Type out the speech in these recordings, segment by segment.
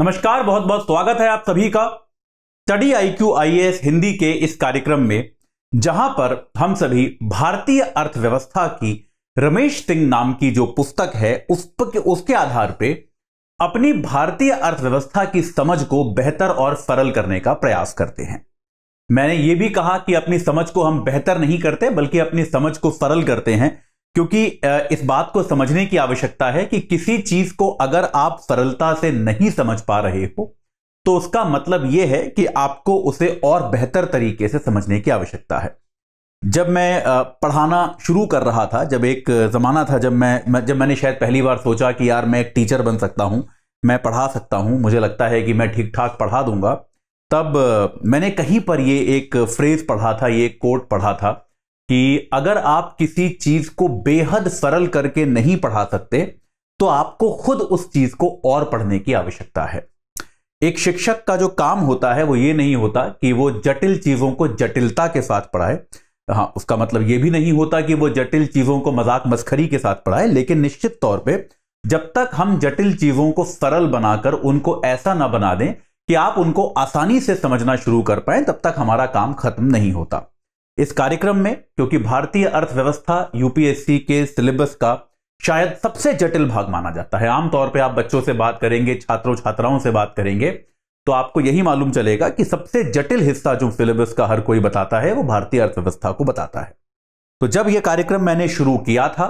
नमस्कार बहुत बहुत स्वागत है आप सभी का study I Q I S Hindi के इस कार्यक्रम में जहां पर हम सभी भारतीय अर्थव्यवस्था की रमेश सिंह नाम की जो पुस्तक है उस पर उसके आधार पे अपनी भारतीय अर्थव्यवस्था की समझ को बेहतर और सरल करने का प्रयास करते हैं मैंने ये भी कहा कि अपनी समझ को हम बेहतर नहीं करते बल्कि अपनी समझ को सरल करते हैं क्योंकि इस बात को समझने की आवश्यकता है कि किसी चीज को अगर आप सरलता से नहीं समझ पा रहे हो तो उसका मतलब यह है कि आपको उसे और बेहतर तरीके से समझने की आवश्यकता है जब मैं पढ़ाना शुरू कर रहा था जब एक ज़माना था जब मैं जब मैंने शायद पहली बार सोचा कि यार मैं एक टीचर बन सकता हूँ मैं पढ़ा सकता हूं मुझे लगता है कि मैं ठीक ठाक पढ़ा दूंगा तब मैंने कहीं पर ये एक फ्रेज पढ़ा था ये एक कोट पढ़ा था कि अगर आप किसी चीज को बेहद सरल करके नहीं पढ़ा सकते तो आपको खुद उस चीज को और पढ़ने की आवश्यकता है एक शिक्षक का जो काम होता है वो ये नहीं होता कि वो जटिल चीजों को जटिलता के साथ पढ़ाए हाँ उसका मतलब ये भी नहीं होता कि वो जटिल चीजों को मजाक मस्खरी के साथ पढ़ाए लेकिन निश्चित तौर पे जब तक हम जटिल चीजों को सरल बनाकर उनको ऐसा ना बना दें कि आप उनको आसानी से समझना शुरू कर पाए तब तक हमारा काम खत्म नहीं होता इस कार्यक्रम में क्योंकि भारतीय अर्थव्यवस्था यूपीएससी के सिलेबस का शायद सबसे जटिल भाग माना जाता है आमतौर पर आप बच्चों से बात करेंगे छात्रों छात्राओं से बात करेंगे तो आपको यही मालूम चलेगा कि सबसे जटिल हिस्सा जो सिलेबस का हर कोई बताता है वो भारतीय अर्थव्यवस्था को बताता है तो जब यह कार्यक्रम मैंने शुरू किया था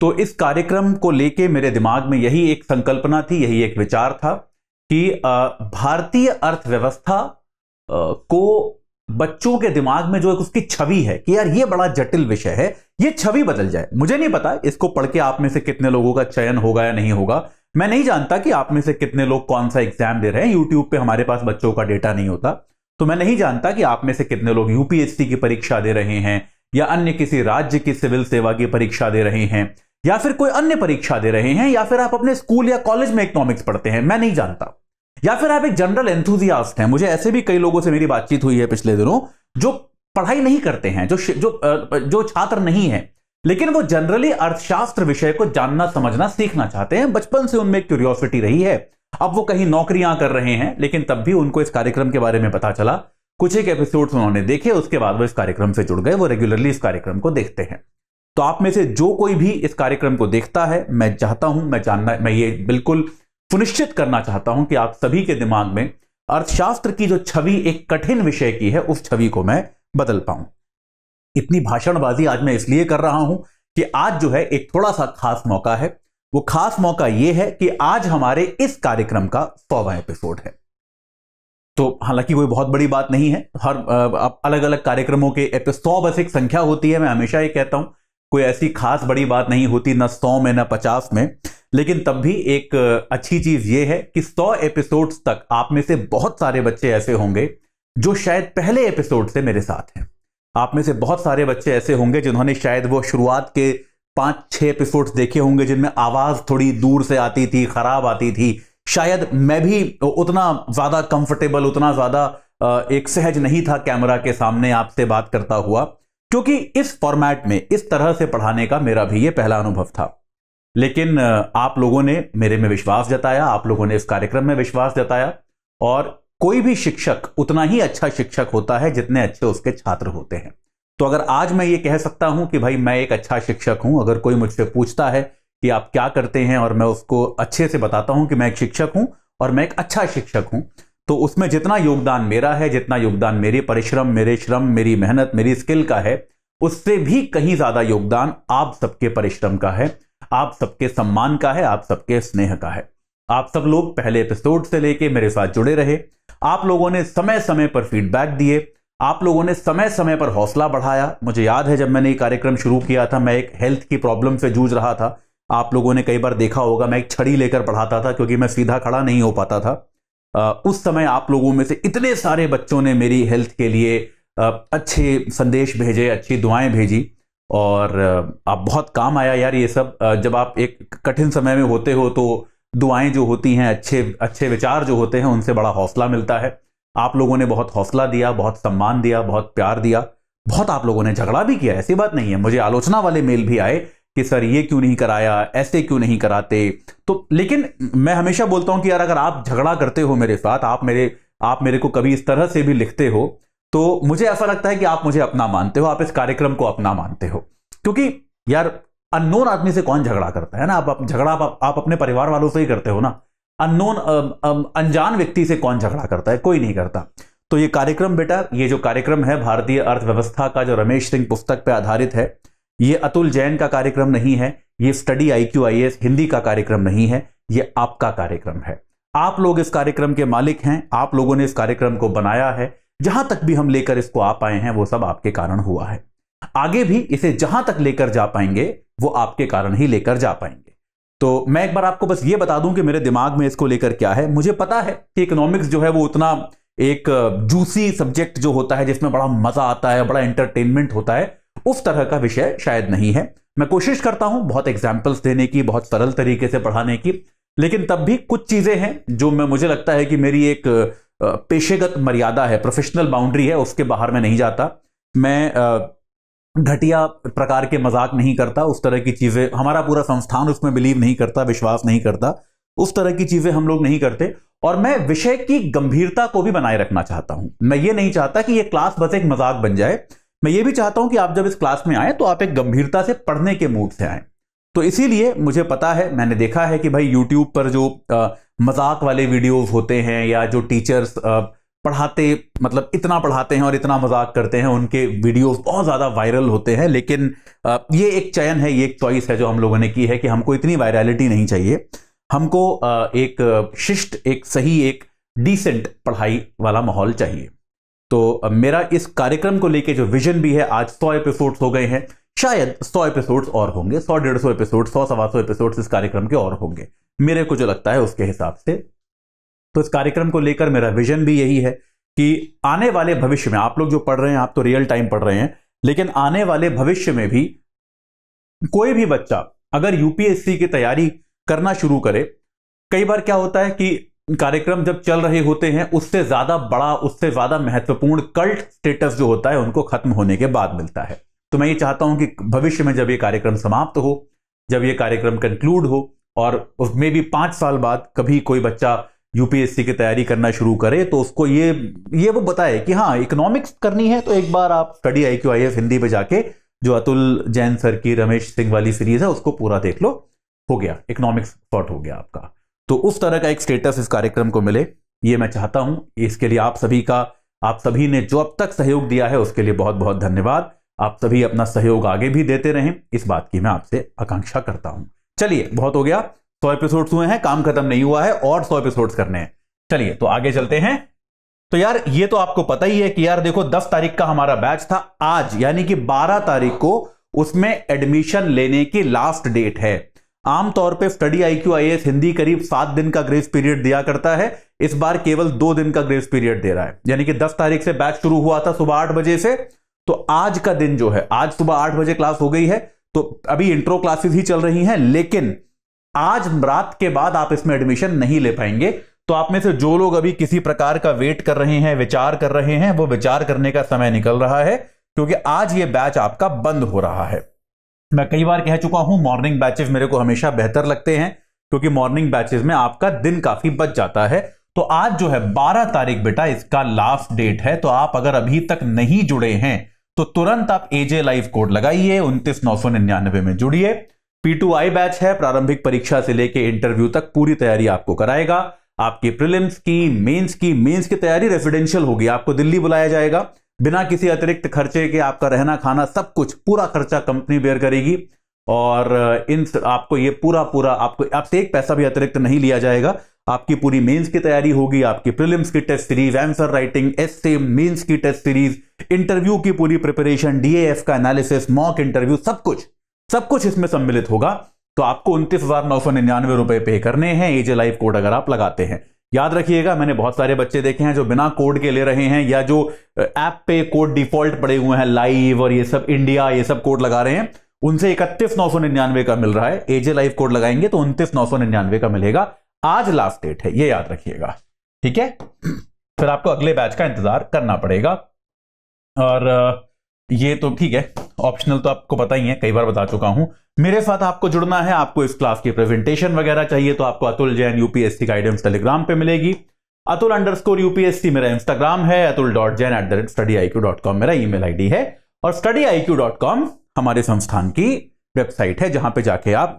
तो इस कार्यक्रम को लेके मेरे दिमाग में यही एक संकल्पना थी यही एक विचार था कि भारतीय अर्थव्यवस्था को बच्चों के दिमाग में जो एक उसकी छवि है कि यार ये बड़ा जटिल विषय है ये छवि बदल जाए मुझे नहीं पता इसको पढ़ के आप में से कितने लोगों का चयन होगा या नहीं होगा मैं नहीं जानता कि आप में से कितने लोग कौन सा एग्जाम दे रहे हैं यूट्यूब पे हमारे पास बच्चों का डेटा नहीं होता तो मैं नहीं जानता कि आप में से कितने लोग यूपीएससी की परीक्षा दे रहे हैं या अन्य किसी राज्य की सिविल सेवा की परीक्षा दे रहे हैं या फिर कोई अन्य परीक्षा दे रहे हैं या फिर आप अपने स्कूल या कॉलेज में इकोनॉमिक्स पढ़ते हैं मैं नहीं जानता या फिर आप एक जनरल एंथुजियास्ट हैं मुझे ऐसे भी कई लोगों से मेरी बातचीत हुई है पिछले दिनों जो पढ़ाई नहीं करते हैं जो जो जो छात्र नहीं है लेकिन वो जनरली अर्थशास्त्र विषय को जानना समझना सीखना चाहते हैं बचपन से उनमें क्यूरियोसिटी रही है अब वो कहीं नौकरियां कर रहे हैं लेकिन तब भी उनको इस कार्यक्रम के बारे में पता चला कुछ एक एपिसोड उन्होंने देखे उसके बाद वो इस कार्यक्रम से जुड़ गए वो रेगुलरली इस कार्यक्रम को देखते हैं तो आप में से जो कोई भी इस कार्यक्रम को देखता है मैं चाहता हूं मैं जानना मैं ये बिल्कुल सुनिश्चित करना चाहता हूं कि आप सभी के दिमाग में अर्थशास्त्र की जो छवि एक कठिन विषय की है उस छवि को मैं बदल पाऊं इतनी भाषणबाजी आज मैं इसलिए कर रहा हूं कि आज जो है एक थोड़ा सा खास मौका है वो खास मौका यह है कि आज हमारे इस कार्यक्रम का सौवा एपिसोड है तो हालांकि कोई बहुत बड़ी बात नहीं है हर अलग अलग कार्यक्रमों के सौ बस एक संख्या होती है मैं हमेशा ये कहता हूं कोई ऐसी खास बड़ी बात नहीं होती ना सौ में ना पचास में लेकिन तब भी एक अच्छी चीज़ ये है कि सौ एपिसोड्स तक आप में से बहुत सारे बच्चे ऐसे होंगे जो शायद पहले एपिसोड से मेरे साथ हैं आप में से बहुत सारे बच्चे ऐसे होंगे जिन्होंने शायद वो शुरुआत के पांच छः एपिसोड्स देखे होंगे जिनमें आवाज़ थोड़ी दूर से आती थी ख़राब आती थी शायद मैं भी उतना ज़्यादा कंफर्टेबल उतना ज़्यादा एक सहज नहीं था कैमरा के सामने आपसे बात करता हुआ क्योंकि इस फॉर्मेट में इस तरह से पढ़ाने का मेरा भी ये पहला अनुभव था लेकिन आप लोगों ने मेरे में विश्वास जताया आप लोगों ने इस कार्यक्रम में विश्वास जताया और कोई भी शिक्षक उतना ही अच्छा शिक्षक होता है जितने अच्छे उसके छात्र होते हैं तो अगर आज मैं ये कह सकता हूं कि भाई मैं एक अच्छा शिक्षक हूं अगर कोई मुझसे पूछता है कि आप क्या करते हैं और मैं उसको अच्छे से बताता हूं कि मैं एक शिक्षक हूं और मैं एक अच्छा शिक्षक हूं तो उसमें जितना योगदान मेरा है जितना योगदान मेरे परिश्रम मेरे श्रम मेरी मेहनत मेरी स्किल का है उससे भी कहीं ज्यादा योगदान आप सबके परिश्रम का है आप सबके सम्मान का है आप सबके स्नेह का है आप सब लोग पहले एपिसोड से लेके मेरे साथ जुड़े रहे आप लोगों ने समय समय पर फीडबैक दिए आप लोगों ने समय समय पर हौसला बढ़ाया मुझे याद है जब मैंने ये कार्यक्रम शुरू किया था मैं एक हेल्थ की प्रॉब्लम से जूझ रहा था आप लोगों ने कई बार देखा होगा मैं एक छड़ी लेकर पढ़ाता था क्योंकि मैं सीधा खड़ा नहीं हो पाता था उस समय आप लोगों में से इतने सारे बच्चों ने मेरी हेल्थ के लिए अच्छे संदेश भेजे अच्छी दुआएं भेजी और आप बहुत काम आया यार ये सब जब आप एक कठिन समय में होते हो तो दुआएं जो होती हैं अच्छे अच्छे विचार जो होते हैं उनसे बड़ा हौसला मिलता है आप लोगों ने बहुत हौसला दिया बहुत सम्मान दिया बहुत प्यार दिया बहुत आप लोगों ने झगड़ा भी किया ऐसी बात नहीं है मुझे आलोचना वाले मेल भी आए कि सर ये क्यों नहीं कराया ऐसे क्यों नहीं कराते तो लेकिन मैं हमेशा बोलता हूं कि यार अगर आप झगड़ा करते हो मेरे साथ आप मेरे आप मेरे को कभी इस तरह से भी लिखते हो तो मुझे ऐसा लगता है कि आप मुझे अपना मानते हो आप इस कार्यक्रम को अपना मानते हो क्योंकि यार अननोन आदमी से कौन झगड़ा करता है ना आप झगड़ा आप, आप अपने परिवार वालों से ही करते हो ना अननोन अनजान व्यक्ति से कौन झगड़ा करता है कोई नहीं करता तो ये कार्यक्रम बेटा ये जो कार्यक्रम है भारतीय अर्थव्यवस्था का जो रमेश सिंह पुस्तक पर आधारित है ये अतुल जैन का कार्यक्रम नहीं है ये study I Q I S Hindi का कार्यक्रम नहीं है ये आपका कार्यक्रम है आप लोग इस कार्यक्रम के मालिक हैं आप लोगों ने इस कार्यक्रम को बनाया है जहां तक भी हम लेकर इसको आ पाए हैं वो सब आपके कारण हुआ है आगे भी इसे जहां तक लेकर जा पाएंगे वो आपके कारण ही लेकर जा पाएंगे तो मैं एक बार आपको बस ये बता दूं कि मेरे दिमाग में इसको लेकर क्या है मुझे पता है कि इकोनॉमिक्स जो है वो उतना एक जूसी सब्जेक्ट जो होता है जिसमें बड़ा मजा आता है बड़ा एंटरटेनमेंट होता है उस तरह का विषय शायद नहीं है मैं कोशिश करता हूं बहुत एग्जाम्पल्स देने की बहुत सरल तरीके से पढ़ाने की लेकिन तब भी कुछ चीजें हैं जो मैं मुझे लगता है कि मेरी एक पेशेगत मर्यादा है प्रोफेशनल बाउंड्री है उसके बाहर मैं नहीं जाता मैं घटिया प्रकार के मजाक नहीं करता उस तरह की चीजें हमारा पूरा संस्थान उसमें बिलीव नहीं करता विश्वास नहीं करता उस तरह की चीजें हम लोग नहीं करते और मैं विषय की गंभीरता को भी बनाए रखना चाहता हूं मैं ये नहीं चाहता कि ये क्लास बस एक मजाक बन जाए मैं ये भी चाहता हूं कि आप जब इस क्लास में आए तो आप एक गंभीरता से पढ़ने के मूड से आए तो इसीलिए मुझे पता है मैंने देखा है कि भाई YouTube पर जो मजाक वाले वीडियोस होते हैं या जो टीचर्स आ, पढ़ाते मतलब इतना पढ़ाते हैं और इतना मजाक करते हैं उनके वीडियोस बहुत ज़्यादा वायरल होते हैं लेकिन आ, ये एक चयन है ये एक चॉइस है जो हम लोगों ने की है कि हमको इतनी वायरलिटी नहीं चाहिए हमको एक शिष्ट एक सही एक डिसेंट पढ़ाई वाला माहौल चाहिए तो मेरा इस कार्यक्रम को लेके जो विजन भी है आज सौ एपिसोड्स हो गए हैं शायद सौ एपिसोड्स और होंगे सौ डेढ़ सौ एपिसोड सौ सवा सौ एपिसोड इस कार्यक्रम के और होंगे मेरे को जो लगता है उसके हिसाब से तो इस कार्यक्रम को लेकर मेरा विजन भी यही है कि आने वाले भविष्य में आप लोग जो पढ़ रहे हैं आप तो रियल टाइम पढ़ रहे हैं लेकिन आने वाले भविष्य में भी कोई भी बच्चा अगर यूपीएससी की तैयारी करना शुरू करे कई बार क्या होता है कि कार्यक्रम जब चल रहे होते हैं उससे ज्यादा बड़ा उससे ज्यादा महत्वपूर्ण कल्ट स्टेटस जो होता है उनको खत्म होने के बाद मिलता है तो मैं ये चाहता हूं कि भविष्य में जब ये कार्यक्रम समाप्त हो जब ये कार्यक्रम कंक्लूड हो और उसमें भी पांच साल बाद कभी कोई बच्चा यूपीएससी की तैयारी करना शुरू करे तो उसको ये ये वो बताए कि हाँ इकोनॉमिक्स करनी है तो एक बार आप study I Q I F Hindi में जाके जो अतुल जैन सर की रमेश सिंह वाली सीरीज है उसको पूरा देख लो हो गया इकोनॉमिक्स शॉर्ट हो गया आपका तो उस तरह का एक स्टेटस इस कार्यक्रम को मिले ये मैं चाहता हूं इसके लिए आप सभी का आप सभी ने जो अब तक सहयोग दिया है उसके लिए बहुत बहुत धन्यवाद आप सभी अपना सहयोग आगे भी देते रहें इस बात की मैं आपसे आकांक्षा करता हूं चलिए बहुत हो गया सौ एपिसोड्स हुए हैं काम खत्म नहीं हुआ है और सौ एपिसोड्स करने हैं चलिए तो आगे चलते हैं तो यार ये तो आपको पता ही है कि यार देखो 10 तारीख का हमारा बैच था आज यानी कि 12 तारीख को उसमें एडमिशन लेने की लास्ट डेट है आमतौर पर study I Q I S Hindi करीब सात दिन का ग्रेस पीरियड दिया करता है इस बार केवल दो दिन का ग्रेस पीरियड दे रहा है यानी कि दस तारीख से बैच शुरू हुआ था सुबह आठ बजे से तो आज का दिन जो है आज सुबह आठ बजे क्लास हो गई है तो अभी इंट्रो क्लासेस ही चल रही हैं लेकिन आज रात के बाद आप इसमें एडमिशन नहीं ले पाएंगे तो आप में से जो लोग अभी किसी प्रकार का वेट कर रहे हैं विचार कर रहे हैं वो विचार करने का समय निकल रहा है क्योंकि आज ये बैच आपका बंद हो रहा है मैं कई बार कह चुका हूं मॉर्निंग बैचेज मेरे को हमेशा बेहतर लगते हैं क्योंकि मॉर्निंग बैचेज में आपका दिन काफी बच जाता है तो आज जो है 12 तारीख बेटा इसका लास्ट डेट है तो आप अगर अभी तक नहीं जुड़े हैं तो तुरंत आप एजे लाइव कोड लगाइए उन्तीस नौ सौ निन्यानवे में जुड़िए पी टू आई बैच है प्रारंभिक परीक्षा से लेके इंटरव्यू तक पूरी तैयारी आपको कराएगा आपकी प्रिलिम्स की मेंस की मेंस की तैयारी रेफिडेंशियल होगी आपको दिल्ली बुलाया जाएगा बिना किसी अतिरिक्त खर्चे के आपका रहना खाना सब कुछ पूरा खर्चा कंपनी बेयर करेगी और इन आपको ये पूरा पूरा आपको आपसे एक पैसा भी अतिरिक्त नहीं लिया जाएगा आपकी पूरी मेंस की तैयारी होगी आपकी प्रीलिम्स की test series answer writing essay mains की टेस्ट सीरीज इंटरव्यू की पूरी प्रिपरेशन डीएएफ का एनालिसिस मॉक इंटरव्यू सब कुछ सब कुछ इसमें सम्मिलित होगा तो आपको उनतीस हजार नौ सौ निन्यानवे रुपए पे करने हैं एजे लाइव कोड अगर आप लगाते हैं याद रखिएगा मैंने बहुत सारे बच्चे देखे हैं जो बिना कोड के ले रहे हैं या जो ऐप पे कोड डिफॉल्ट पड़े हुए हैं लाइव और ये सब इंडिया ये सब कोड लगा रहे हैं उनसे इकतीस नौ सौ निन्यानवे का मिल रहा है एजे लाइव कोड लगाएंगे तो उनतीस नौ सौ निन्यानवे का मिलेगा आज लास्ट डेट है ये याद रखिएगा ठीक है फिर आपको अगले बैच का इंतजार करना पड़ेगा और ये तो ठीक है ऑप्शनल तो आपको पता ही है कई बार बता चुका हूं मेरे साथ आपको जुड़ना है आपको इस क्लास की प्रेजेंटेशन वगैरह चाहिए तो आपको Atul Jain UPSC guidance Telegram पे मिलेगी अतुल अंडर स्कोर यूपीएससी मेरा इंस्टाग्राम है Atul dot Jain at the rate study I Q dot com मेरा ईमेल आईडी है और study I Q dot com हमारे संस्थान की वेबसाइट है जहां पे जाके आप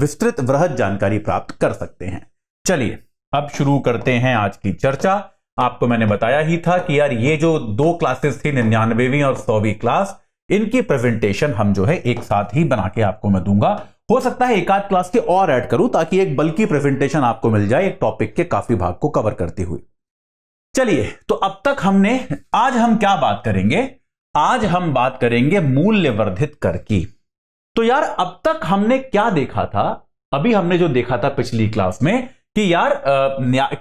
विस्तृत वृहद जानकारी प्राप्त कर सकते हैं चलिए अब शुरू करते हैं आज की चर्चा आपको मैंने बताया ही था कि यार ये जो दो क्लासेस थी निन्यानवेवीं और सौवीं क्लास इनकी प्रेजेंटेशन हम जो है एक साथ ही बना के आपको मैं दूंगा हो सकता है एक आध क्लास के और ऐड करूं ताकि एक बल्कि प्रेजेंटेशन आपको मिल जाए एक टॉपिक के काफी भाग को कवर करते हुए चलिए तो अब तक हमने आज हम क्या बात करेंगे आज हम बात करेंगे मूल्य वर्धित कर की तो यार अब तक हमने क्या देखा था अभी हमने जो देखा था पिछली क्लास में कि यार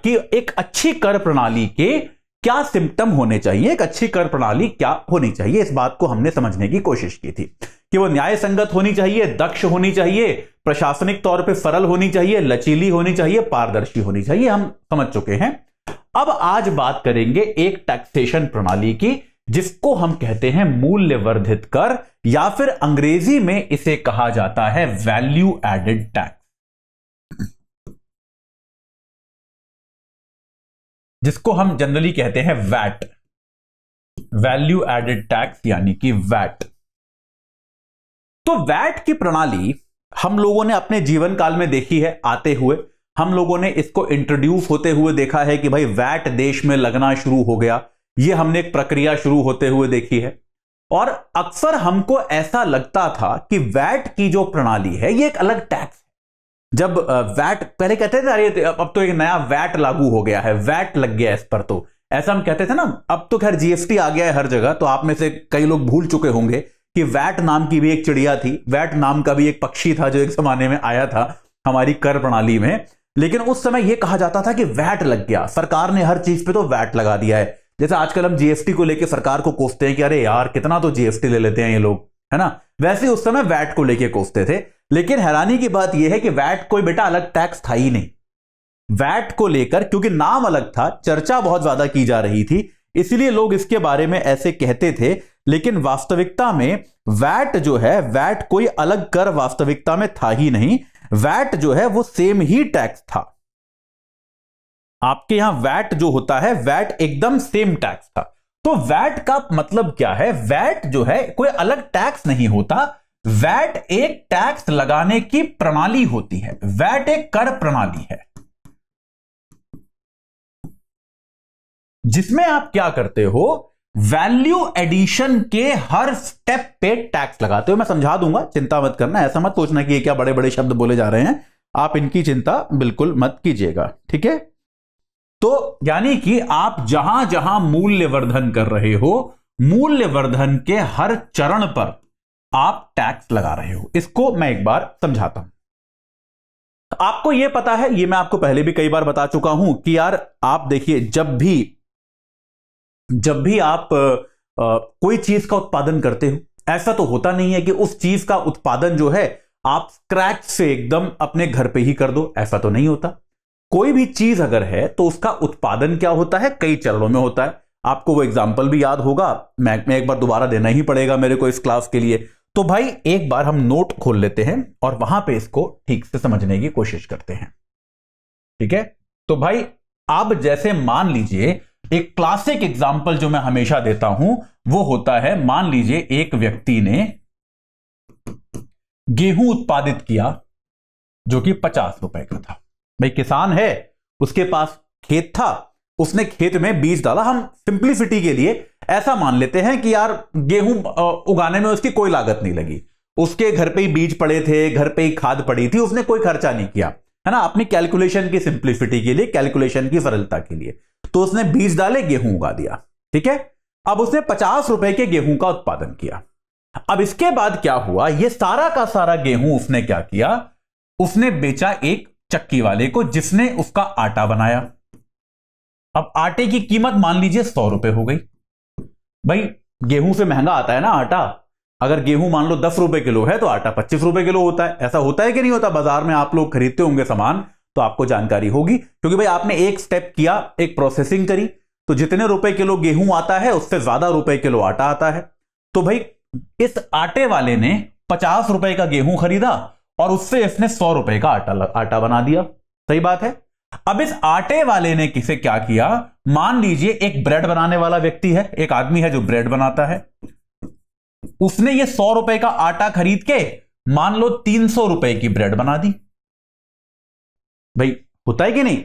कि एक अच्छी कर प्रणाली के क्या सिम्टम होने चाहिए एक अच्छी कर प्रणाली क्या होनी चाहिए इस बात को हमने समझने की कोशिश की थी कि वो न्याय संगत होनी चाहिए दक्ष होनी चाहिए प्रशासनिक तौर पे सरल होनी चाहिए लचीली होनी चाहिए पारदर्शी होनी चाहिए हम समझ चुके हैं अब आज बात करेंगे एक टैक्सेशन प्रणाली की जिसको हम कहते हैं मूल्य वर्धित कर या फिर अंग्रेजी में इसे कहा जाता है वैल्यू एडेड टैक्स जिसको हम जनरली कहते हैं वैट वैल्यू एडेड टैक्स यानी कि वैट तो वैट की प्रणाली हम लोगों ने अपने जीवन काल में देखी है आते हुए हम लोगों ने इसको इंट्रोड्यूस होते हुए देखा है कि भाई वैट देश में लगना शुरू हो गया ये हमने एक प्रक्रिया शुरू होते हुए देखी है और अक्सर हमको ऐसा लगता था कि वैट की जो प्रणाली है ये एक अलग टैक्स जब वैट पहले कहते थे अरे अब तो एक नया वैट लागू हो गया है वैट लग गया इस पर तो ऐसा हम कहते थे ना अब तो खैर जीएसटी आ गया है हर जगह तो आप में से कई लोग भूल चुके होंगे कि वैट नाम की भी एक चिड़िया थी वैट नाम का भी एक पक्षी था जो एक जमाने में आया था हमारी कर प्रणाली में लेकिन उस समय यह कहा जाता था कि वैट लग गया सरकार ने हर चीज पे तो वैट लगा दिया है जैसे आजकल हम जीएसटी को लेकर सरकार को कोसते हैं कि अरे यार कितना तो जीएसटी ले लेते हैं ये लोग है ना वैसे उस समय वैट को लेकर कोसते थे लेकिन हैरानी की बात यह है कि वैट कोई बेटा अलग टैक्स था ही नहीं वैट को लेकर क्योंकि नाम अलग था चर्चा बहुत ज्यादा की जा रही थी इसलिए लोग इसके बारे में ऐसे कहते थे लेकिन वास्तविकता में वैट जो है वैट कोई अलग कर वास्तविकता में था ही नहीं वैट जो है वो सेम ही टैक्स था आपके यहां वैट जो होता है वैट एकदम सेम टैक्स था तो वैट का मतलब क्या है वैट जो है कोई अलग टैक्स नहीं होता वैट एक टैक्स लगाने की प्रणाली होती है वैट एक कर प्रणाली है जिसमें आप क्या करते हो वैल्यू एडिशन के हर स्टेप पे टैक्स लगाते हो मैं समझा दूंगा चिंता मत करना ऐसा मत सोचना कि ये क्या बड़े बड़े शब्द बोले जा रहे हैं आप इनकी चिंता बिल्कुल मत कीजिएगा ठीक है तो यानी कि आप जहां जहां मूल्यवर्धन कर रहे हो मूल्यवर्धन के हर चरण पर आप टैक्स लगा रहे हो इसको मैं एक बार समझाता हूं तो आपको यह पता है यह मैं आपको पहले भी कई बार बता चुका हूं कि यार आप देखिए जब भी जब भी आप आ, कोई चीज का उत्पादन करते हो ऐसा तो होता नहीं है कि उस चीज का उत्पादन जो है आप स्क्रैच से एकदम अपने घर पे ही कर दो ऐसा तो नहीं होता कोई भी चीज अगर है तो उसका उत्पादन क्या होता है कई चरणों में होता है आपको वो एग्जाम्पल भी याद होगा मैं मैं एक बार दोबारा देना ही पड़ेगा मेरे को इस क्लास के लिए तो भाई एक बार हम नोट खोल लेते हैं और वहां पे इसको ठीक से समझने की कोशिश करते हैं ठीक है तो भाई अब जैसे मान लीजिए एक क्लासिक एग्जाम्पल जो मैं हमेशा देता हूं वो होता है मान लीजिए एक व्यक्ति ने गेहूं उत्पादित किया जो कि पचास रुपए का था भाई किसान है उसके पास खेत था उसने खेत में बीज डाला हम सिंप्लिसिटी के लिए ऐसा मान लेते हैं कि यार गेहूं उगाने में उसकी कोई लागत नहीं लगी उसके घर पे ही बीज पड़े थे घर पे ही खाद पड़ी थी उसने कोई खर्चा नहीं किया है ना अपनी कैलकुलेशन की सिंप्लिसिटी के लिए कैलकुलेशन की सरलता के लिए तो उसने बीज डाले गेहूं उगा दिया ठीक है अब उसने पचास रुपए के गेहूं का उत्पादन किया अब इसके बाद क्या हुआ ये सारा का सारा गेहूं उसने क्या किया उसने बेचा एक चक्की वाले को जिसने उसका आटा बनाया अब आटे की कीमत मान लीजिए सौ रुपए हो गई भाई गेहूं से महंगा आता है ना आटा अगर गेहूं मान लो दस रुपए किलो है तो आटा पच्चीस रुपए किलो होता है ऐसा होता है कि नहीं होता बाजार में आप लोग खरीदते होंगे सामान तो आपको जानकारी होगी क्योंकि भाई आपने एक स्टेप किया एक प्रोसेसिंग करी तो जितने रुपए किलो गेहूं आता है उससे ज्यादा रुपए किलो आटा आता है तो भाई इस आटे वाले ने पचास रुपए का गेहूं खरीदा और उससे इसने सौ रुपए का आटा आटा बना दिया सही बात है अब इस आटे वाले ने किसे क्या किया मान लीजिए एक ब्रेड बनाने वाला व्यक्ति है एक आदमी है जो ब्रेड बनाता है उसने ये सौ रुपए का आटा खरीद के मान लो तीन सौ रुपए की ब्रेड बना दी भाई होता है कि नहीं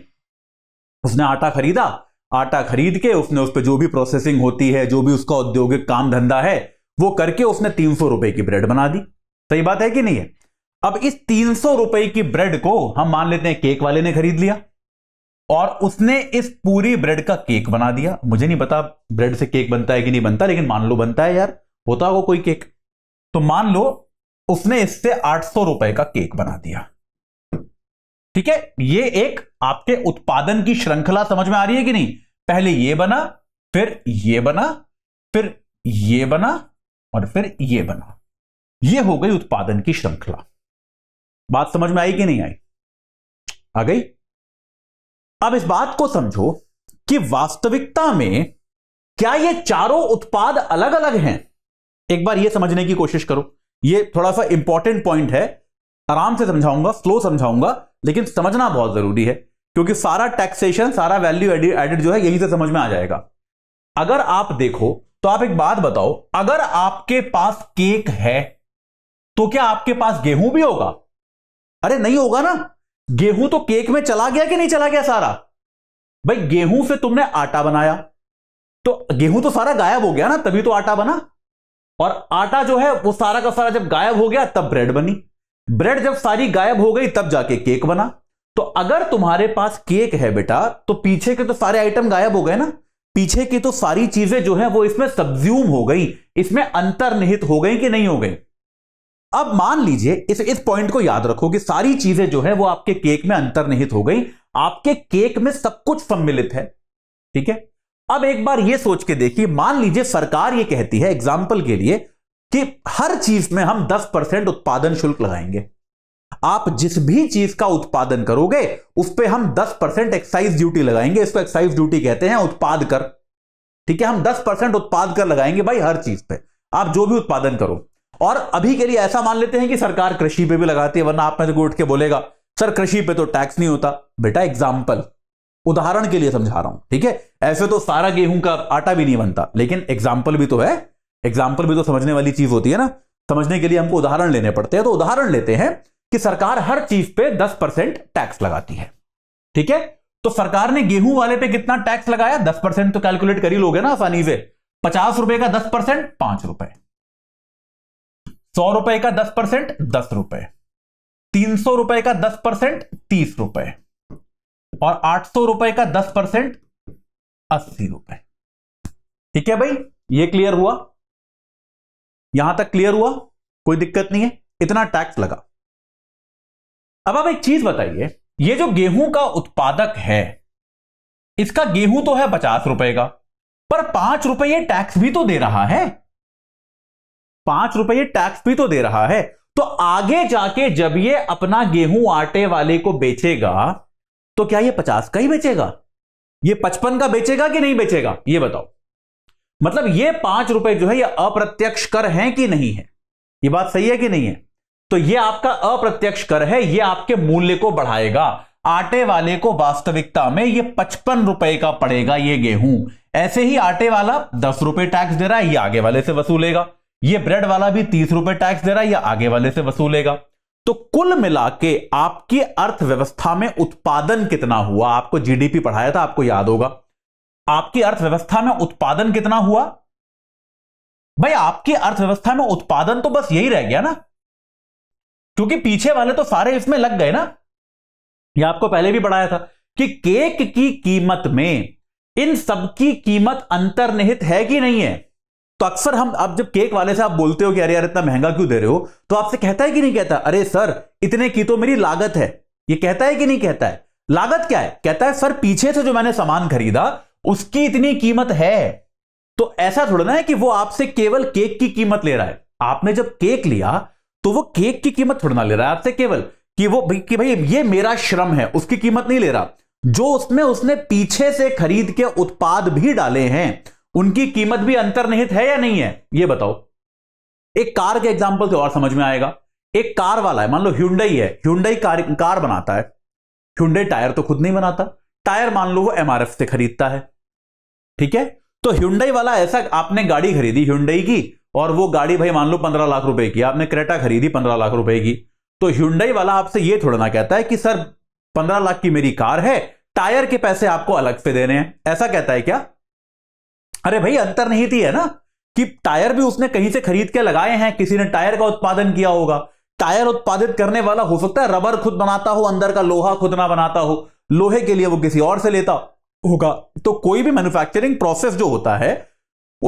उसने आटा खरीदा आटा खरीद के उसने उस पर जो भी प्रोसेसिंग होती है जो भी उसका औद्योगिक काम धंधा है वो करके उसने तीन सौ रुपए की ब्रेड बना दी सही बात है कि नहीं है अब इस तीन सौ रुपए की ब्रेड को हम मान लेते हैं केक वाले ने खरीद लिया और उसने इस पूरी ब्रेड का केक बना दिया मुझे नहीं पता ब्रेड से केक बनता है कि नहीं बनता लेकिन मान लो बनता है यार होता होगा कोई केक तो मान लो उसने इससे आठ सौ रुपए का केक बना दिया ठीक है ये एक आपके उत्पादन की श्रृंखला समझ में आ रही है कि नहीं पहले ये बना फिर ये बना फिर ये बना और फिर ये बना ये हो गई उत्पादन की श्रृंखला बात समझ में आई कि नहीं आई आ गई अब इस बात को समझो कि वास्तविकता में क्या ये चारों उत्पाद अलग अलग हैं एक बार ये समझने की कोशिश करो ये थोड़ा सा इंपॉर्टेंट पॉइंट है आराम से समझाऊंगा स्लो समझाऊंगा लेकिन समझना बहुत जरूरी है क्योंकि सारा टैक्सेशन सारा वैल्यू एडिड जो है यही से समझ में आ जाएगा अगर आप देखो तो आप एक बात बताओ अगर आपके पास केक है तो क्या आपके पास गेहूं भी होगा अरे नहीं होगा ना गेहूं तो केक में चला गया कि नहीं चला गया सारा भाई गेहूं से तुमने आटा बनाया तो गेहूं तो सारा गायब हो गया ना तभी तो आटा बना और आटा जो है वो सारा का सारा जब गायब हो गया तब ब्रेड बनी ब्रेड जब सारी गायब हो गई तब जाके केक बना तो अगर तुम्हारे पास केक है बेटा तो पीछे के तो सारे आइटम गायब हो गए ना पीछे की तो सारी चीजें जो है वो इसमें सब्ज्यूम हो गई इसमें अंतर्निहित हो गई कि नहीं हो गई अब मान लीजिए इस इस पॉइंट को याद रखो कि सारी चीजें जो है वो आपके केक में अंतर्निहित हो गई आपके केक में सब कुछ सम्मिलित है ठीक है अब एक बार ये सोच के देखिए मान लीजिए सरकार ये कहती है एग्जाम्पल के लिए कि हर चीज में हम 10 परसेंट उत्पादन शुल्क लगाएंगे आप जिस भी चीज का उत्पादन करोगे उस पर हम 10 परसेंट एक्साइज ड्यूटी लगाएंगे इसको एक्साइज ड्यूटी कहते हैं उत्पाद कर ठीक है हम 10 परसेंट उत्पाद कर लगाएंगे भाई हर चीज पे आप जो भी उत्पादन करो और अभी के लिए ऐसा मान लेते हैं कि सरकार कृषि पे भी लगाती है वरना आप में से उठ के बोलेगा सर कृषि पे तो टैक्स नहीं होता बेटा एग्जाम्पल उदाहरण के लिए समझा रहा हूं ठीक है ऐसे तो सारा गेहूं का आटा भी नहीं बनता लेकिन एग्जाम्पल भी तो है एग्जाम्पल भी तो समझने वाली चीज होती है ना समझने के लिए हमको उदाहरण लेने पड़ते हैं तो उदाहरण लेते हैं कि सरकार हर चीज पे दस परसेंट टैक्स लगाती है ठीक है तो सरकार ने गेहूं वाले पे कितना टैक्स लगाया दस परसेंट तो कैलकुलेट कर ही लोगे ना आसानी से पचास रुपए का दस परसेंट पांच रुपए सौ रुपए का दस परसेंट दस रुपए तीन सौ रुपए का दस परसेंट तीस रुपए और आठ सौ रुपए का दस परसेंट अस्सी रुपए ठीक है भाई ये क्लियर हुआ यहां तक क्लियर हुआ कोई दिक्कत नहीं है इतना टैक्स लगा अब आप एक चीज बताइए ये जो गेहूं का उत्पादक है इसका गेहूं तो है पचास रुपए का पर पांच रुपए ये टैक्स भी तो दे रहा है पांच रुपये टैक्स भी तो दे रहा है तो आगे जाके जब ये अपना गेहूं आटे वाले को बेचेगा तो क्या ये पचास का ही बेचेगा ये पचपन का बेचेगा कि नहीं बेचेगा ये बताओ मतलब ये पांच रुपए जो है ये अप्रत्यक्ष कर है कि नहीं है ये बात सही है कि नहीं है तो ये आपका अप्रत्यक्ष कर है ये आपके मूल्य को बढ़ाएगा आटे वाले को वास्तविकता में ये पचपन रुपए का पड़ेगा ये गेहूं ऐसे ही आटे वाला दस रुपए टैक्स दे रहा है ये आगे वाले से वसूलेगा ये ब्रेड वाला भी तीस रुपए टैक्स दे रहा है या आगे वाले से वसूलेगा तो कुल मिला के आपकी अर्थव्यवस्था में उत्पादन कितना हुआ आपको जीडीपी पढ़ाया था आपको याद होगा आपकी अर्थव्यवस्था में उत्पादन कितना हुआ भाई आपकी अर्थव्यवस्था में उत्पादन तो बस यही रह गया ना क्योंकि पीछे वाले तो सारे इसमें लग गए ना यह आपको पहले भी पढ़ाया था कि केक की कीमत में इन सबकी कीमत अंतर्निहित है कि नहीं है तो अक्सर हम आप जब केक वाले से आप बोलते हो कि अरे यार इतना महंगा क्यों दे रहे हो तो आपसे कहता है कि नहीं कहता अरे सर इतने की तो मेरी लागत है ये कहता है कि नहीं कहता है लागत क्या है कहता है सर पीछे से जो मैंने सामान खरीदा उसकी इतनी कीमत है तो ऐसा थोड़ा ना है कि वो आपसे केवल केक की कीमत ले रहा है आपने जब केक लिया तो वो केक की कीमत थोड़ा ना ले रहा है आपसे केवल कि वो कि भाई ये मेरा श्रम है उसकी कीमत नहीं ले रहा जो उसमें उसने पीछे से खरीद के उत्पाद भी डाले हैं उनकी कीमत भी अंतर्निहित है या नहीं है ये बताओ एक कार के एग्जाम्पल से और समझ में आएगा एक कार वाला है मान लो ह्यूंडई है ह्यूंडई कार, कार बनाता है ह्यूंडई टायर तो खुद नहीं बनाता टायर मान लो वो एमआरएफ से खरीदता है ठीक है तो ह्यूंडई वाला ऐसा आपने गाड़ी खरीदी ह्यूंडई की और वो गाड़ी भाई मान लो पंद्रह लाख रुपए की आपने क्रेटा खरीदी पंद्रह लाख रुपए की तो ह्यूंडई वाला आपसे ये थोड़ा ना कहता है कि सर पंद्रह लाख की मेरी कार है टायर के पैसे आपको अलग से देने हैं ऐसा कहता है क्या अरे भाई अंतर नहीं ही है ना कि टायर भी उसने कहीं से खरीद के लगाए हैं किसी ने टायर का उत्पादन किया होगा टायर उत्पादित करने वाला हो सकता है रबर खुद बनाता हो अंदर का लोहा खुद ना बनाता हो लोहे के लिए वो किसी और से लेता होगा तो कोई भी मैन्युफैक्चरिंग प्रोसेस जो होता है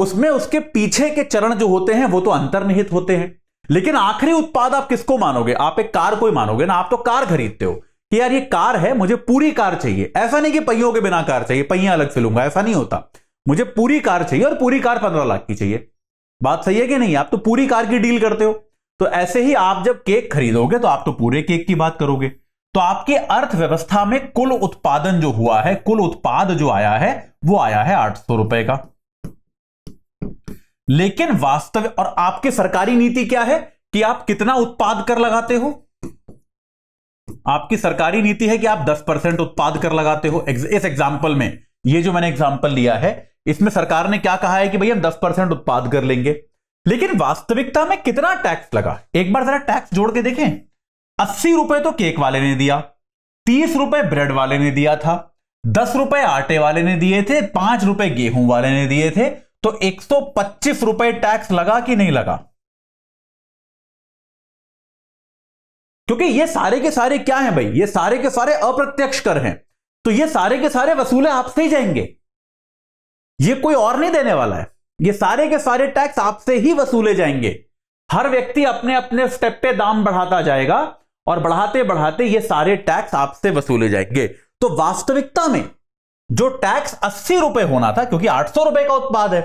उसमें उसके पीछे के चरण जो होते हैं वो तो अंतर्निहित होते हैं लेकिन आखिरी उत्पाद आप किसको मानोगे आप एक कार को ही मानोगे ना आप तो कार खरीदते हो कि यार ये कार है मुझे पूरी कार चाहिए ऐसा नहीं कि पहियों के बिना कार चाहिए पहिया अलग से लूंगा ऐसा नहीं होता मुझे पूरी कार चाहिए और पूरी कार पंद्रह लाख की चाहिए बात सही है कि नहीं आप तो पूरी कार की डील करते हो तो ऐसे ही आप जब केक खरीदोगे तो आप तो पूरे केक की बात करोगे तो आपके अर्थव्यवस्था में कुल उत्पादन जो हुआ है कुल उत्पाद जो आया है वो आया है आठ सौ रुपए का लेकिन वास्तविक और आपकी सरकारी नीति क्या है कि आप कितना उत्पाद कर लगाते हो आपकी सरकारी नीति है कि आप 10 परसेंट उत्पाद कर लगाते हो इस एग्जाम्पल में ये जो मैंने एग्जाम्पल लिया है इसमें सरकार ने क्या कहा है कि भाई हम 10 परसेंट उत्पाद कर लेंगे लेकिन वास्तविकता में कितना टैक्स लगा एक बार जरा टैक्स जोड़ के देखें अस्सी रुपए तो केक वाले ने दिया तीस रुपए ब्रेड वाले ने दिया था दस रुपए आटे वाले ने दिए थे पांच रुपए गेहूं वाले ने दिए थे तो एक सौ पच्चीस रुपए टैक्स लगा कि नहीं लगा क्योंकि ये सारे के सारे क्या हैं भाई ये सारे के सारे अप्रत्यक्ष कर हैं तो ये सारे के सारे वसूले आपसे ही जाएंगे ये कोई और नहीं देने वाला है ये सारे के सारे टैक्स आपसे ही वसूले जाएंगे हर व्यक्ति अपने अपने स्टेप पे दाम बढ़ाता जाएगा और बढ़ाते बढ़ाते ये सारे टैक्स आपसे वसूले जाएंगे तो वास्तविकता में जो टैक्स अस्सी रुपए होना था क्योंकि आठ सौ रुपए का उत्पाद है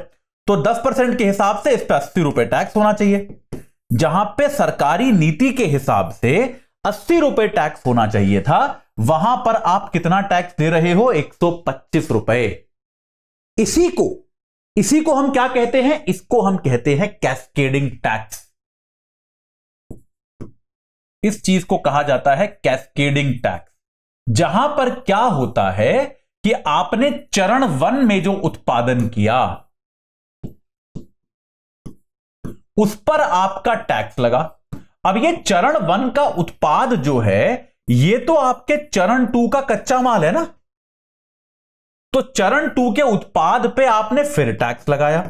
तो दस परसेंट के हिसाब से इस पर अस्सी रुपए टैक्स होना चाहिए जहां पे सरकारी नीति के हिसाब से अस्सी रुपए टैक्स होना चाहिए था वहां पर आप कितना टैक्स दे रहे हो एक सौ पच्चीस रुपए इसी को इसी को हम क्या कहते हैं इसको हम कहते हैं कैस्केडिंग टैक्स इस चीज को कहा जाता है कैस्केडिंग टैक्स जहां पर क्या होता है कि आपने चरण वन में जो उत्पादन किया उस पर आपका टैक्स लगा अब ये चरण वन का उत्पाद जो है ये तो आपके चरण टू का कच्चा माल है ना तो चरण टू के उत्पाद पे आपने फिर टैक्स लगाया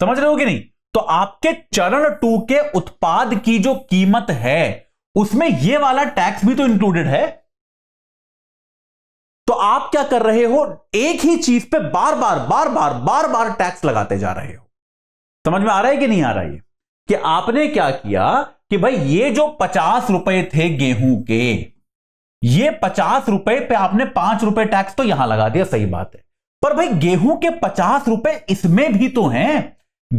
समझ रहे हो कि नहीं तो आपके चरण टू के उत्पाद की जो कीमत है उसमें यह वाला टैक्स भी तो इंक्लूडेड है तो आप क्या कर रहे हो एक ही चीज पे बार बार बार बार बार बार टैक्स लगाते जा रहे हो समझ में आ रहा है कि नहीं आ रहा है कि आपने क्या किया कि भाई ये जो पचास रुपए थे गेहूं के ये पचास रुपए पे आपने पांच रुपए टैक्स तो यहां लगा दिया सही बात है पर भाई गेहूं के पचास रुपए इसमें भी तो हैं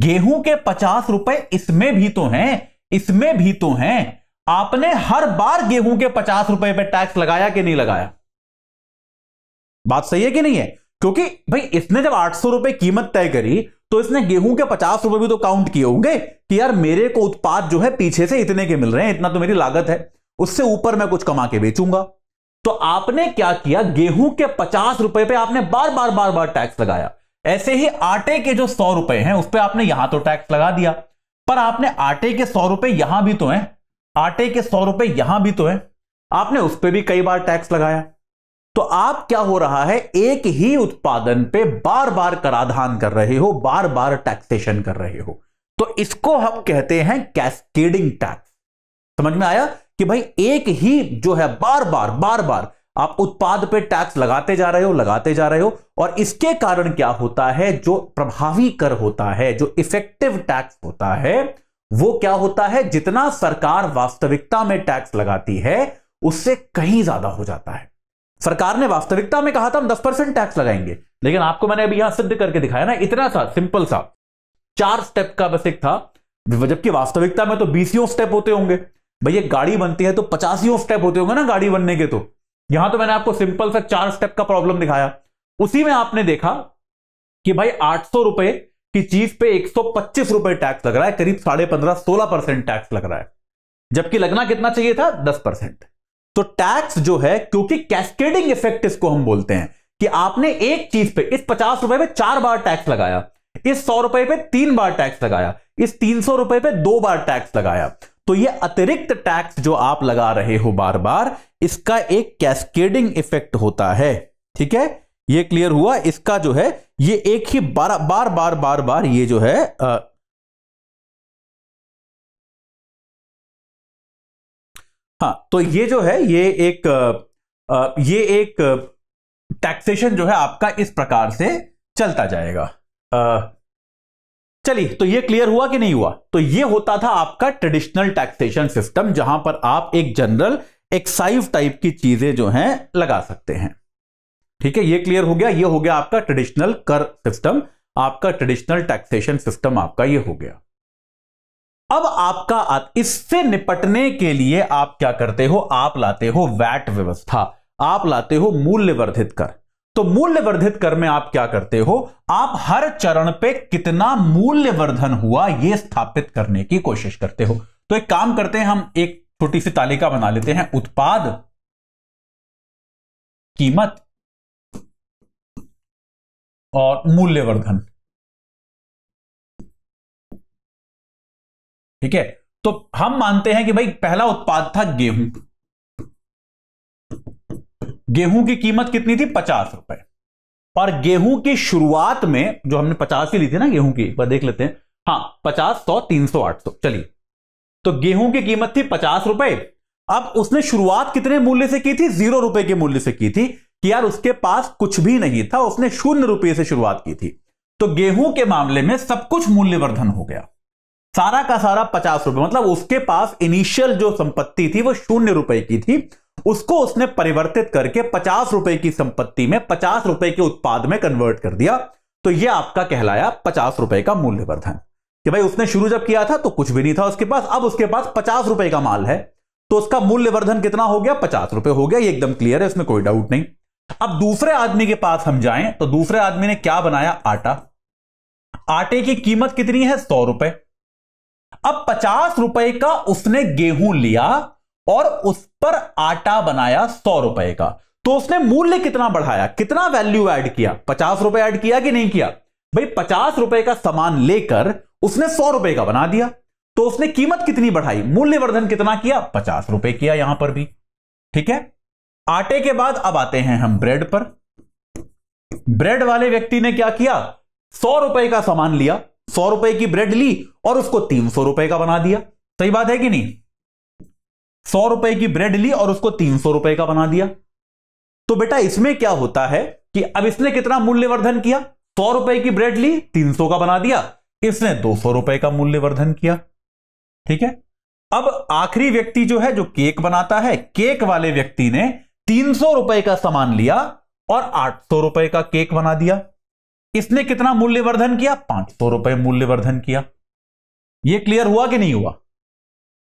गेहूं के पचास रुपए इसमें भी तो हैं इसमें भी तो हैं आपने हर बार गेहूं के पचास रुपए पे टैक्स लगाया कि नहीं लगाया बात सही है कि नहीं है क्योंकि भाई इसने जब आठ सौ रुपए कीमत तय करी तो इसने गेहूं के पचास रुपए भी तो काउंट किए होंगे कि यार मेरे को उत्पाद जो है पीछे से इतने के मिल रहे हैं इतना तो मेरी लागत है उससे ऊपर मैं कुछ कमा के बेचूंगा तो आपने क्या किया गेहूं के पचास रुपए पे आपने बार बार बार बार टैक्स लगाया ऐसे ही आटे के जो सौ रुपए हैं उस पर आपने यहां तो टैक्स लगा दिया पर आपने आटे के सौ रुपए यहां भी तो हैं आटे के सौ रुपए यहां भी तो हैं आपने उस पर भी कई बार टैक्स लगाया तो आप क्या हो रहा है एक ही उत्पादन पे बार बार कराधान कर रहे हो बार बार टैक्सेशन कर रहे हो तो इसको हम कहते हैं कैस्केडिंग टैक्स समझ में आया कि भाई एक ही जो है बार बार बार बार आप उत्पाद पे टैक्स लगाते जा रहे हो लगाते जा रहे हो और इसके कारण क्या होता है जो प्रभावी कर होता है जो इफेक्टिव टैक्स होता है वो क्या होता है जितना सरकार वास्तविकता में टैक्स लगाती है उससे कहीं ज्यादा हो जाता है सरकार ने वास्तविकता में कहा था हम 10 परसेंट टैक्स लगाएंगे लेकिन आपको मैंने अभी यहां सिद्ध करके दिखाया ना इतना सा सिंपल सा चार स्टेप का बस एक था जबकि वास्तविकता में तो बीसियों स्टेप होते होंगे भैया गाड़ी बनती है तो पचासियों स्टेप होते होंगे ना गाड़ी बनने के तो यहां तो मैंने आपको सिंपल सा चार स्टेप का प्रॉब्लम दिखाया उसी में आपने देखा कि भाई आठ सौ रुपए की चीज पे एक सौ पच्चीस रुपए टैक्स लग रहा है करीब साढ़े पंद्रह सोलह परसेंट टैक्स लग रहा है जबकि लगना कितना चाहिए था दस परसेंट तो टैक्स जो है क्योंकि कैस्केडिंग इफेक्ट इसको हम बोलते हैं कि आपने एक चीज पे इस पचास रुपए पे चार बार टैक्स लगाया इस सौ रुपए पे तीन बार टैक्स लगाया इस तीन सौ रुपए पे दो बार टैक्स लगाया तो ये अतिरिक्त टैक्स जो आप लगा रहे हो बार बार इसका एक कैस्केडिंग इफेक्ट होता है ठीक है ये क्लियर हुआ इसका जो है ये एक ही बार बार बार बार बार ये जो है आ, हाँ तो ये जो है ये एक आ, ये एक टैक्सेशन जो है आपका इस प्रकार से चलता जाएगा आ, चलिए तो ये क्लियर हुआ कि नहीं हुआ तो ये होता था आपका ट्रेडिशनल टैक्सेशन सिस्टम जहां पर आप एक जनरल एक्साइज टाइप की चीजें जो हैं लगा सकते हैं ठीक है ये क्लियर हो गया ये हो गया आपका ट्रेडिशनल कर सिस्टम आपका ट्रेडिशनल टैक्सेशन सिस्टम आपका ये हो गया अब आपका इससे निपटने के लिए आप क्या करते हो आप लाते हो वैट व्यवस्था आप लाते हो मूल्य वर्धित कर तो मूल्य वर्धित कर में आप क्या करते हो आप हर चरण पे कितना मूल्य वर्धन हुआ यह स्थापित करने की कोशिश करते हो तो एक काम करते हैं हम एक छोटी सी तालिका बना लेते हैं उत्पाद कीमत और मूल्यवर्धन ठीक है तो हम मानते हैं कि भाई पहला उत्पाद था गेहूं गेहूं की कीमत कितनी थी पचास रुपए और गेहूं की शुरुआत में जो हमने पचास ही ली थी ना गेहूं की एक बार देख लेते हैं हाँ पचास सौ तीन सौ आठ सौ चलिए तो गेहूं की कीमत थी पचास रुपए अब उसने शुरुआत कितने मूल्य से की थी जीरो रुपए के मूल्य से की थी कि यार उसके पास कुछ भी नहीं था उसने शून्य रुपये से शुरुआत की थी तो गेहूं के मामले में सब कुछ मूल्यवर्धन हो गया सारा का सारा पचास रुपए मतलब उसके पास इनिशियल जो संपत्ति थी वो शून्य रुपए की थी उसको उसने परिवर्तित करके पचास रुपए की संपत्ति में पचास रुपए के उत्पाद में कन्वर्ट कर दिया तो यह आपका कहलाया पचास रुपए का मूल्यवर्धन कि भाई उसने शुरू जब किया था तो कुछ भी नहीं था उसके पास अब उसके पास पचास रुपए का माल है तो उसका मूल्यवर्धन कितना हो गया पचास रुपए हो गया ये एकदम क्लियर है इसमें कोई डाउट नहीं अब दूसरे आदमी के पास हम जाएं तो दूसरे आदमी ने क्या बनाया आटा आटे की कीमत कितनी है सौ रुपए अब पचास रुपए का उसने गेहूं लिया और उस पर आटा बनाया सौ रुपए का तो उसने मूल्य कितना बढ़ाया कितना वैल्यू ऐड किया पचास रुपए ऐड किया कि नहीं किया भाई पचास रुपए का सामान लेकर उसने सौ रुपए का बना दिया तो उसने कीमत कितनी बढ़ाई मूल्यवर्धन कितना किया पचास रुपए किया यहां पर भी ठीक है आटे के बाद अब आते हैं हम ब्रेड पर ब्रेड वाले व्यक्ति ने क्या किया सौ रुपए का सामान लिया सौ रुपए की ब्रेड ली और उसको तीन सौ रुपए का बना दिया सही बात है कि नहीं सौ रुपए की ब्रेड ली और उसको तीन सौ रुपए का बना दिया तो बेटा इसमें क्या होता है कि अब इसने कितना मूल्यवर्धन किया सौ रुपए की ब्रेड ली तीन सौ का बना दिया इसने दो सौ रुपए का मूल्यवर्धन किया ठीक है अब आखिरी व्यक्ति जो है जो केक बनाता है केक वाले व्यक्ति ने तीन सौ रुपए का सामान लिया और आठ सौ रुपए का केक बना दिया इसने कितना मूल्यवर्धन किया पांच सौ रुपए मूल्यवर्धन किया यह क्लियर हुआ कि नहीं हुआ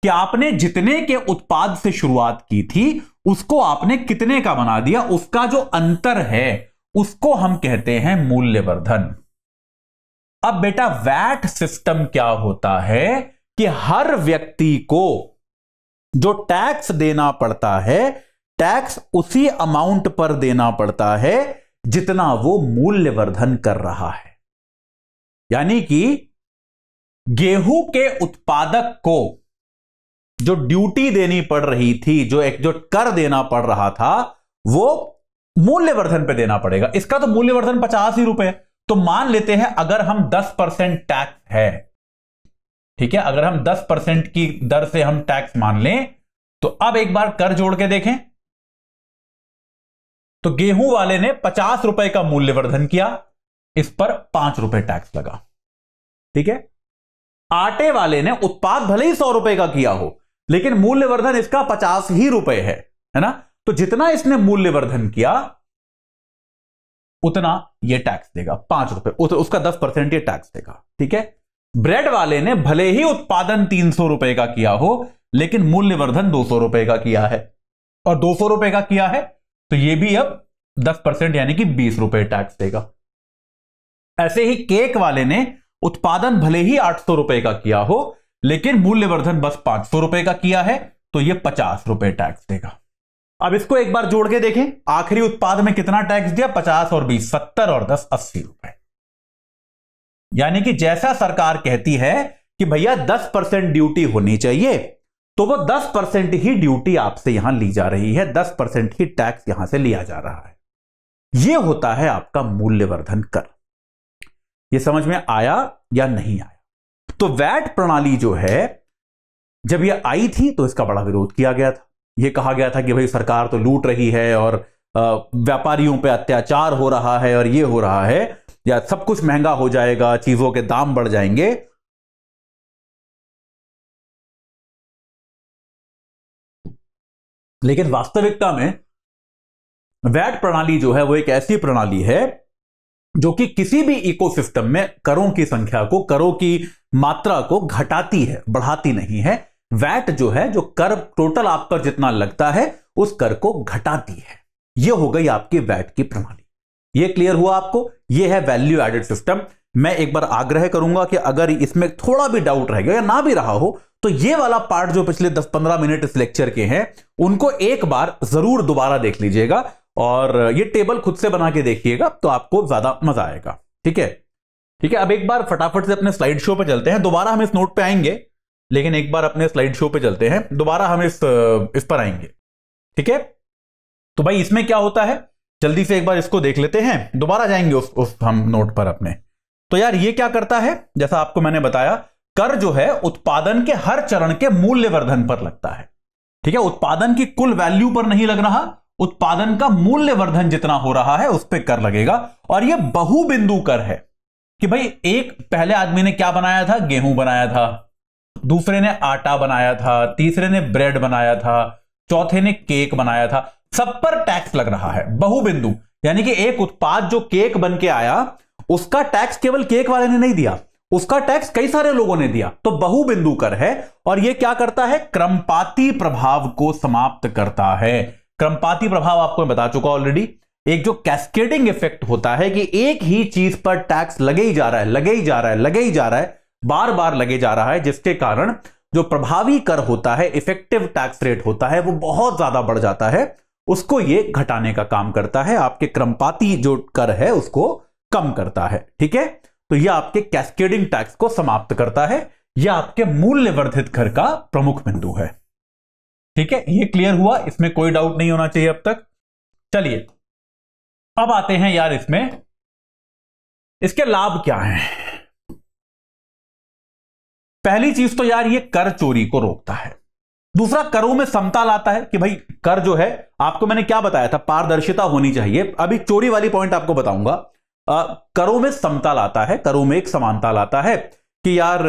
कि आपने जितने के उत्पाद से शुरुआत की थी उसको आपने कितने का बना दिया उसका जो अंतर है उसको हम कहते हैं मूल्यवर्धन अब बेटा वैट सिस्टम क्या होता है कि हर व्यक्ति को जो टैक्स देना पड़ता है टैक्स उसी अमाउंट पर देना पड़ता है जितना वो मूल्यवर्धन कर रहा है यानी कि गेहूं के उत्पादक को जो ड्यूटी देनी पड़ रही थी जो एक जो कर देना पड़ रहा था वो मूल्यवर्धन पे देना पड़ेगा इसका तो मूल्यवर्धन पचास ही रुपए तो मान लेते हैं अगर हम दस परसेंट टैक्स है ठीक है अगर हम दस परसेंट की दर से हम टैक्स मान लें तो अब एक बार कर जोड़ के देखें तो गेहूं वाले ने पचास रुपए का मूल्यवर्धन किया इस पर पांच रुपए टैक्स लगा ठीक है आटे वाले ने उत्पाद भले ही सौ रुपए का किया हो लेकिन मूल्यवर्धन इसका पचास ही रुपए है है ना तो जितना इसने मूल्यवर्धन किया उतना ये टैक्स देगा पांच रुपए उत, उसका दस परसेंट यह टैक्स देगा ठीक है ब्रेड वाले ने भले ही उत्पादन तीन सौ रुपए का किया हो लेकिन मूल्यवर्धन दो सौ रुपए का किया है और दो सौ रुपए का किया है तो यह भी अब दस परसेंट यानी कि बीस रुपए टैक्स देगा ऐसे ही केक वाले ने उत्पादन भले ही आठ सौ रुपए का किया हो लेकिन मूल्यवर्धन बस पांच सौ रुपए का किया है तो यह पचास रुपए टैक्स देगा अब इसको एक बार जोड़ के देखें आखिरी उत्पाद में कितना टैक्स दिया पचास और बीस सत्तर और दस अस्सी रुपए यानी कि जैसा सरकार कहती है कि भैया दस परसेंट ड्यूटी होनी चाहिए तो वो दस परसेंट ही ड्यूटी आपसे यहां ली जा रही है दस परसेंट ही टैक्स यहां से लिया जा रहा है यह होता है आपका मूल्यवर्धन कर यह समझ में आया या नहीं आया तो वैट प्रणाली जो है जब यह आई थी तो इसका बड़ा विरोध किया गया था यह कहा गया था कि भाई सरकार तो लूट रही है और व्यापारियों पे अत्याचार हो रहा है और ये हो रहा है या सब कुछ महंगा हो जाएगा चीजों के दाम बढ़ जाएंगे लेकिन वास्तविकता में वैट प्रणाली जो है वो एक ऐसी प्रणाली है जो कि किसी भी इकोसिस्टम में करों की संख्या को करों की मात्रा को घटाती है बढ़ाती नहीं है वैट जो है जो कर टोटल आप पर जितना लगता है उस कर को घटाती है यह हो गई आपकी वैट की प्रणाली यह क्लियर हुआ आपको यह है वैल्यू एडेड सिस्टम मैं एक बार आग्रह करूंगा कि अगर इसमें थोड़ा भी डाउट रह गया या ना भी रहा हो तो ये वाला पार्ट जो पिछले 10-15 मिनट इस लेक्चर के हैं उनको एक बार जरूर दोबारा देख लीजिएगा और ये टेबल खुद से बना के देखिएगा तो आपको ज्यादा मजा आएगा ठीक है ठीक है अब एक बार फटाफट से अपने स्लाइड शो पे चलते हैं दोबारा हम इस नोट पे आएंगे लेकिन एक बार अपने स्लाइड शो पे चलते हैं दोबारा हम इस इस पर आएंगे ठीक है तो भाई इसमें क्या होता है जल्दी से एक बार इसको देख लेते हैं दोबारा जाएंगे उस, उस हम नोट पर अपने तो यार ये क्या करता है जैसा आपको मैंने बताया कर जो है उत्पादन के हर चरण के मूल्यवर्धन पर लगता है ठीक है उत्पादन की कुल वैल्यू पर नहीं लग रहा उत्पादन का मूल्यवर्धन जितना हो रहा है उस पर कर लगेगा और यह बहुबिंदु कर है कि भाई एक पहले आदमी ने क्या बनाया था गेहूं बनाया था दूसरे ने आटा बनाया था तीसरे ने ब्रेड बनाया था चौथे ने केक बनाया था सब पर टैक्स लग रहा है बहुबिंदु यानी कि एक उत्पाद जो केक बन के आया उसका टैक्स केवल केक वाले ने नहीं दिया उसका टैक्स कई सारे लोगों ने दिया तो बहुबिंदु कर है और यह क्या करता है क्रमपाती प्रभाव को समाप्त करता है क्रमपाती प्रभाव आपको मैं बता चुका ऑलरेडी एक जो कैस्केडिंग इफेक्ट होता है कि एक ही चीज पर टैक्स लगे ही जा रहा है लगे ही जा रहा है लगे ही जा रहा है बार बार लगे जा रहा है जिसके कारण जो प्रभावी कर होता है इफेक्टिव टैक्स रेट होता है वो बहुत ज्यादा बढ़ जाता है उसको ये घटाने का काम करता है आपके क्रमपाती जो कर है उसको कम करता है ठीक है तो यह आपके कैस्केडिंग टैक्स को समाप्त करता है यह आपके मूल्यवर्धित कर का प्रमुख बिंदु है ठीक है ये क्लियर हुआ इसमें कोई डाउट नहीं होना चाहिए अब तक चलिए अब आते हैं यार इसमें इसके लाभ क्या हैं पहली चीज तो यार ये कर चोरी को रोकता है दूसरा करों में समता लाता है कि भाई कर जो है आपको मैंने क्या बताया था पारदर्शिता होनी चाहिए अभी चोरी वाली पॉइंट आपको बताऊंगा करों में समता लाता है करों में एक समानता लाता है कि यार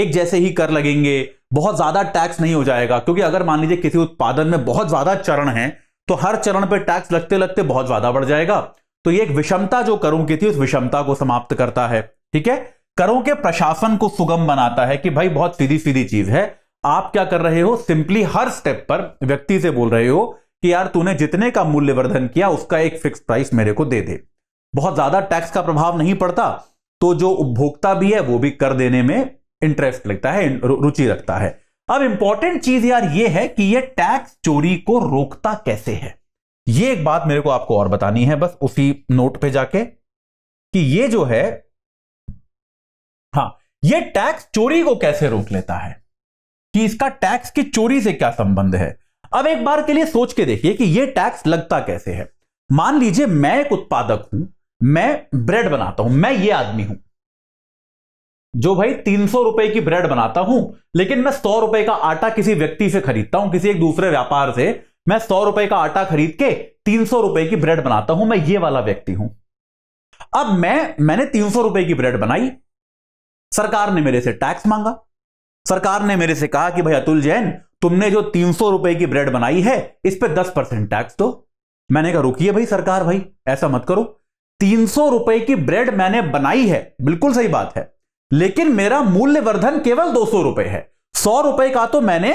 एक जैसे ही कर लगेंगे बहुत ज्यादा टैक्स नहीं हो जाएगा क्योंकि अगर मान लीजिए किसी उत्पादन में बहुत ज्यादा चरण है तो हर चरण पर टैक्स लगते लगते बहुत ज्यादा बढ़ जाएगा तो ये एक विषमता जो करों की थी उस विषमता को समाप्त करता है ठीक है करों के प्रशासन को सुगम बनाता है कि भाई बहुत सीधी सीधी चीज है आप क्या कर रहे हो सिंपली हर स्टेप पर व्यक्ति से बोल रहे हो कि यार तूने जितने का मूल्यवर्धन किया उसका एक फिक्स प्राइस मेरे को दे दे बहुत ज्यादा टैक्स का प्रभाव नहीं पड़ता तो जो उपभोक्ता भी है वो भी कर देने में इंटरेस्ट लगता है रुचि रखता है अब इंपॉर्टेंट चीज यार ये है कि ये टैक्स चोरी को रोकता कैसे है ये एक बात मेरे को आपको और बतानी है बस उसी नोट पे जाके कि ये जो है हाँ ये टैक्स चोरी को कैसे रोक लेता है कि इसका टैक्स की चोरी से क्या संबंध है अब एक बार के लिए सोच के देखिए कि यह टैक्स लगता कैसे है मान लीजिए मैं एक उत्पादक हूं मैं ब्रेड बनाता हूं मैं ये आदमी हूं जो भाई तीन सौ रुपए की ब्रेड बनाता हूं लेकिन मैं सौ रुपए का आटा किसी व्यक्ति से खरीदता हूं किसी एक दूसरे व्यापार से मैं सौ रुपए का आटा खरीद के तीन सौ रुपए की ब्रेड बनाता हूं मैं ये वाला व्यक्ति हूं अब मैं मैंने तीन सौ रुपए की ब्रेड बनाई सरकार ने मेरे से टैक्स मांगा सरकार ने मेरे से कहा कि भाई अतुल जैन तुमने जो तीन सौ रुपए की ब्रेड बनाई है इस पर दस परसेंट टैक्स दो मैंने कहा रुकिए भाई सरकार भाई ऐसा मत करो तीन सौ रुपए की ब्रेड मैंने बनाई है बिल्कुल सही बात है लेकिन मेरा मूल्यवर्धन केवल दो सौ रुपए है सौ रुपए का तो मैंने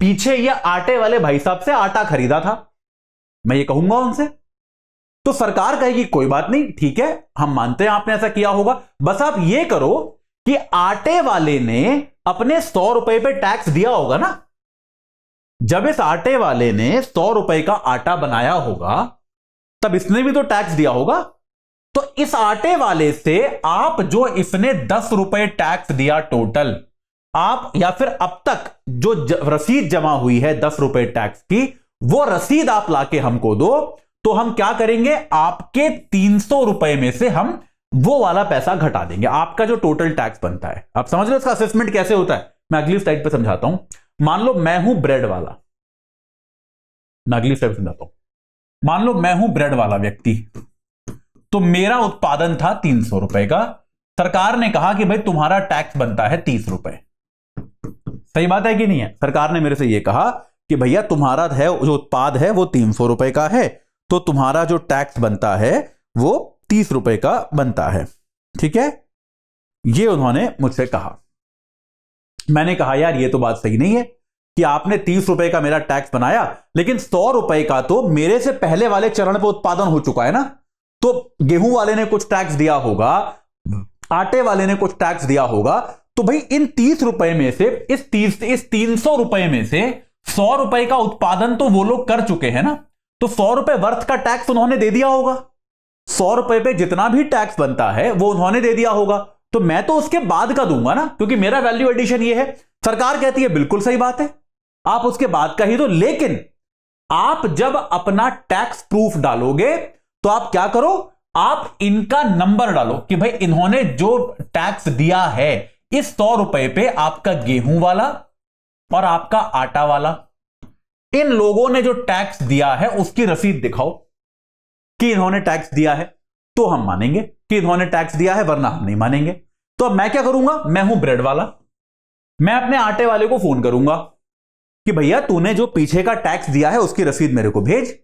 पीछे ये आटे वाले भाई साहब से आटा खरीदा था मैं ये कहूंगा उनसे तो सरकार कहेगी कोई बात नहीं ठीक है हम मानते हैं आपने ऐसा किया होगा बस आप ये करो कि आटे वाले ने अपने सौ रुपए पे टैक्स दिया होगा ना जब इस आटे वाले ने सौ रुपए का आटा बनाया होगा तब इसने भी तो टैक्स दिया होगा तो इस आटे वाले से आप जो इसने दस रुपए टैक्स दिया टोटल आप या फिर अब तक जो ज, रसीद जमा हुई है दस रुपए टैक्स की वो रसीद आप लाके हमको दो तो हम क्या करेंगे आपके तीन सौ रुपए में से हम वो वाला पैसा घटा देंगे आपका जो टोटल टैक्स बनता है आप समझ लो इसका असेसमेंट कैसे होता है मैं अगली साइड पर समझाता हूं मान लो मैं हूं ब्रेड वाला मैं अगली स्लाइड समझाता हूं मान लो मैं हूं ब्रेड वाला व्यक्ति तो मेरा उत्पादन था तीन सौ रुपए का सरकार ने कहा कि भाई तुम्हारा टैक्स बनता है तीस रुपए सही बात है कि नहीं है सरकार ने मेरे से यह कहा कि भैया तुम्हारा है जो उत्पाद है वो तीन सौ रुपए का है तो तुम्हारा जो टैक्स बनता है वो तीस रुपए का बनता है ठीक है ये उन्होंने मुझसे कहा मैंने कहा यार ये तो बात सही नहीं है कि आपने तीस रुपए का मेरा टैक्स बनाया लेकिन सौ रुपए का तो मेरे से पहले वाले चरण पर उत्पादन हो चुका है ना तो गेहूं वाले ने कुछ टैक्स दिया होगा आटे वाले ने कुछ टैक्स दिया होगा तो भाई इन तीस रुपए में से इस तीस इस तीन सौ रुपए में से सौ रुपए का उत्पादन तो वो लोग कर चुके हैं ना तो सौ रुपए वर्थ का टैक्स उन्होंने दे दिया होगा सौ रुपए पे जितना भी टैक्स बनता है वो उन्होंने दे दिया होगा तो मैं तो उसके बाद का दूंगा ना क्योंकि मेरा वैल्यू एडिशन ये है सरकार कहती है बिल्कुल सही बात है आप उसके बाद का ही दो लेकिन आप जब अपना टैक्स प्रूफ डालोगे तो आप क्या करो आप इनका नंबर डालो कि भाई इन्होंने जो टैक्स दिया है इस सौ रुपए पे आपका गेहूं वाला और आपका आटा वाला इन लोगों ने जो टैक्स दिया है उसकी रसीद दिखाओ कि इन्होंने टैक्स दिया है तो हम मानेंगे कि इन्होंने टैक्स दिया है वरना हम नहीं मानेंगे तो अब मैं क्या करूंगा मैं हूं ब्रेड वाला मैं अपने आटे वाले को फोन करूंगा कि भैया तूने जो पीछे का टैक्स दिया है उसकी रसीद मेरे को भेज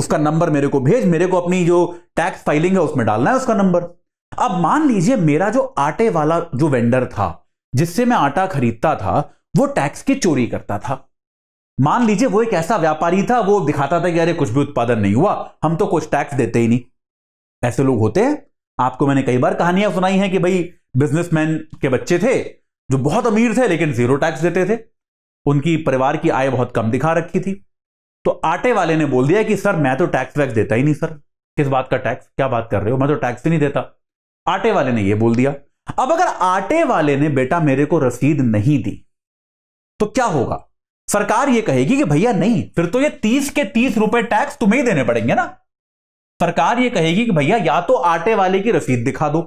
उसका नंबर मेरे को भेज मेरे को अपनी जो टैक्स फाइलिंग है उसमें डालना है उसका नंबर अब मान लीजिए मेरा जो आटे वाला जो वेंडर था जिससे मैं आटा खरीदता था वो टैक्स की चोरी करता था मान लीजिए वो एक ऐसा व्यापारी था वो दिखाता था कि अरे कुछ भी उत्पादन नहीं हुआ हम तो कुछ टैक्स देते ही नहीं ऐसे लोग होते हैं आपको मैंने कई बार कहानियां सुनाई हैं कि भाई बिजनेसमैन के बच्चे थे जो बहुत अमीर थे लेकिन जीरो टैक्स देते थे उनकी परिवार की आय बहुत कम दिखा रखी थी तो आटे वाले ने बोल दिया कि सर मैं तो टैक्स वैक्स देता ही नहीं सर किस बात का टैक्स क्या बात कर रहे हो मैं तो टैक्स ही नहीं देता आटे वाले ने यह बोल दिया अब अगर आटे वाले ने बेटा मेरे को रसीद नहीं दी तो क्या होगा सरकार यह कहेगी कि भैया नहीं फिर तो ये तीस के तीस रुपए टैक्स तुम्हें ही देने पड़ेंगे ना सरकार ये कहेगी कि भैया या तो आटे वाले की रसीद दिखा दो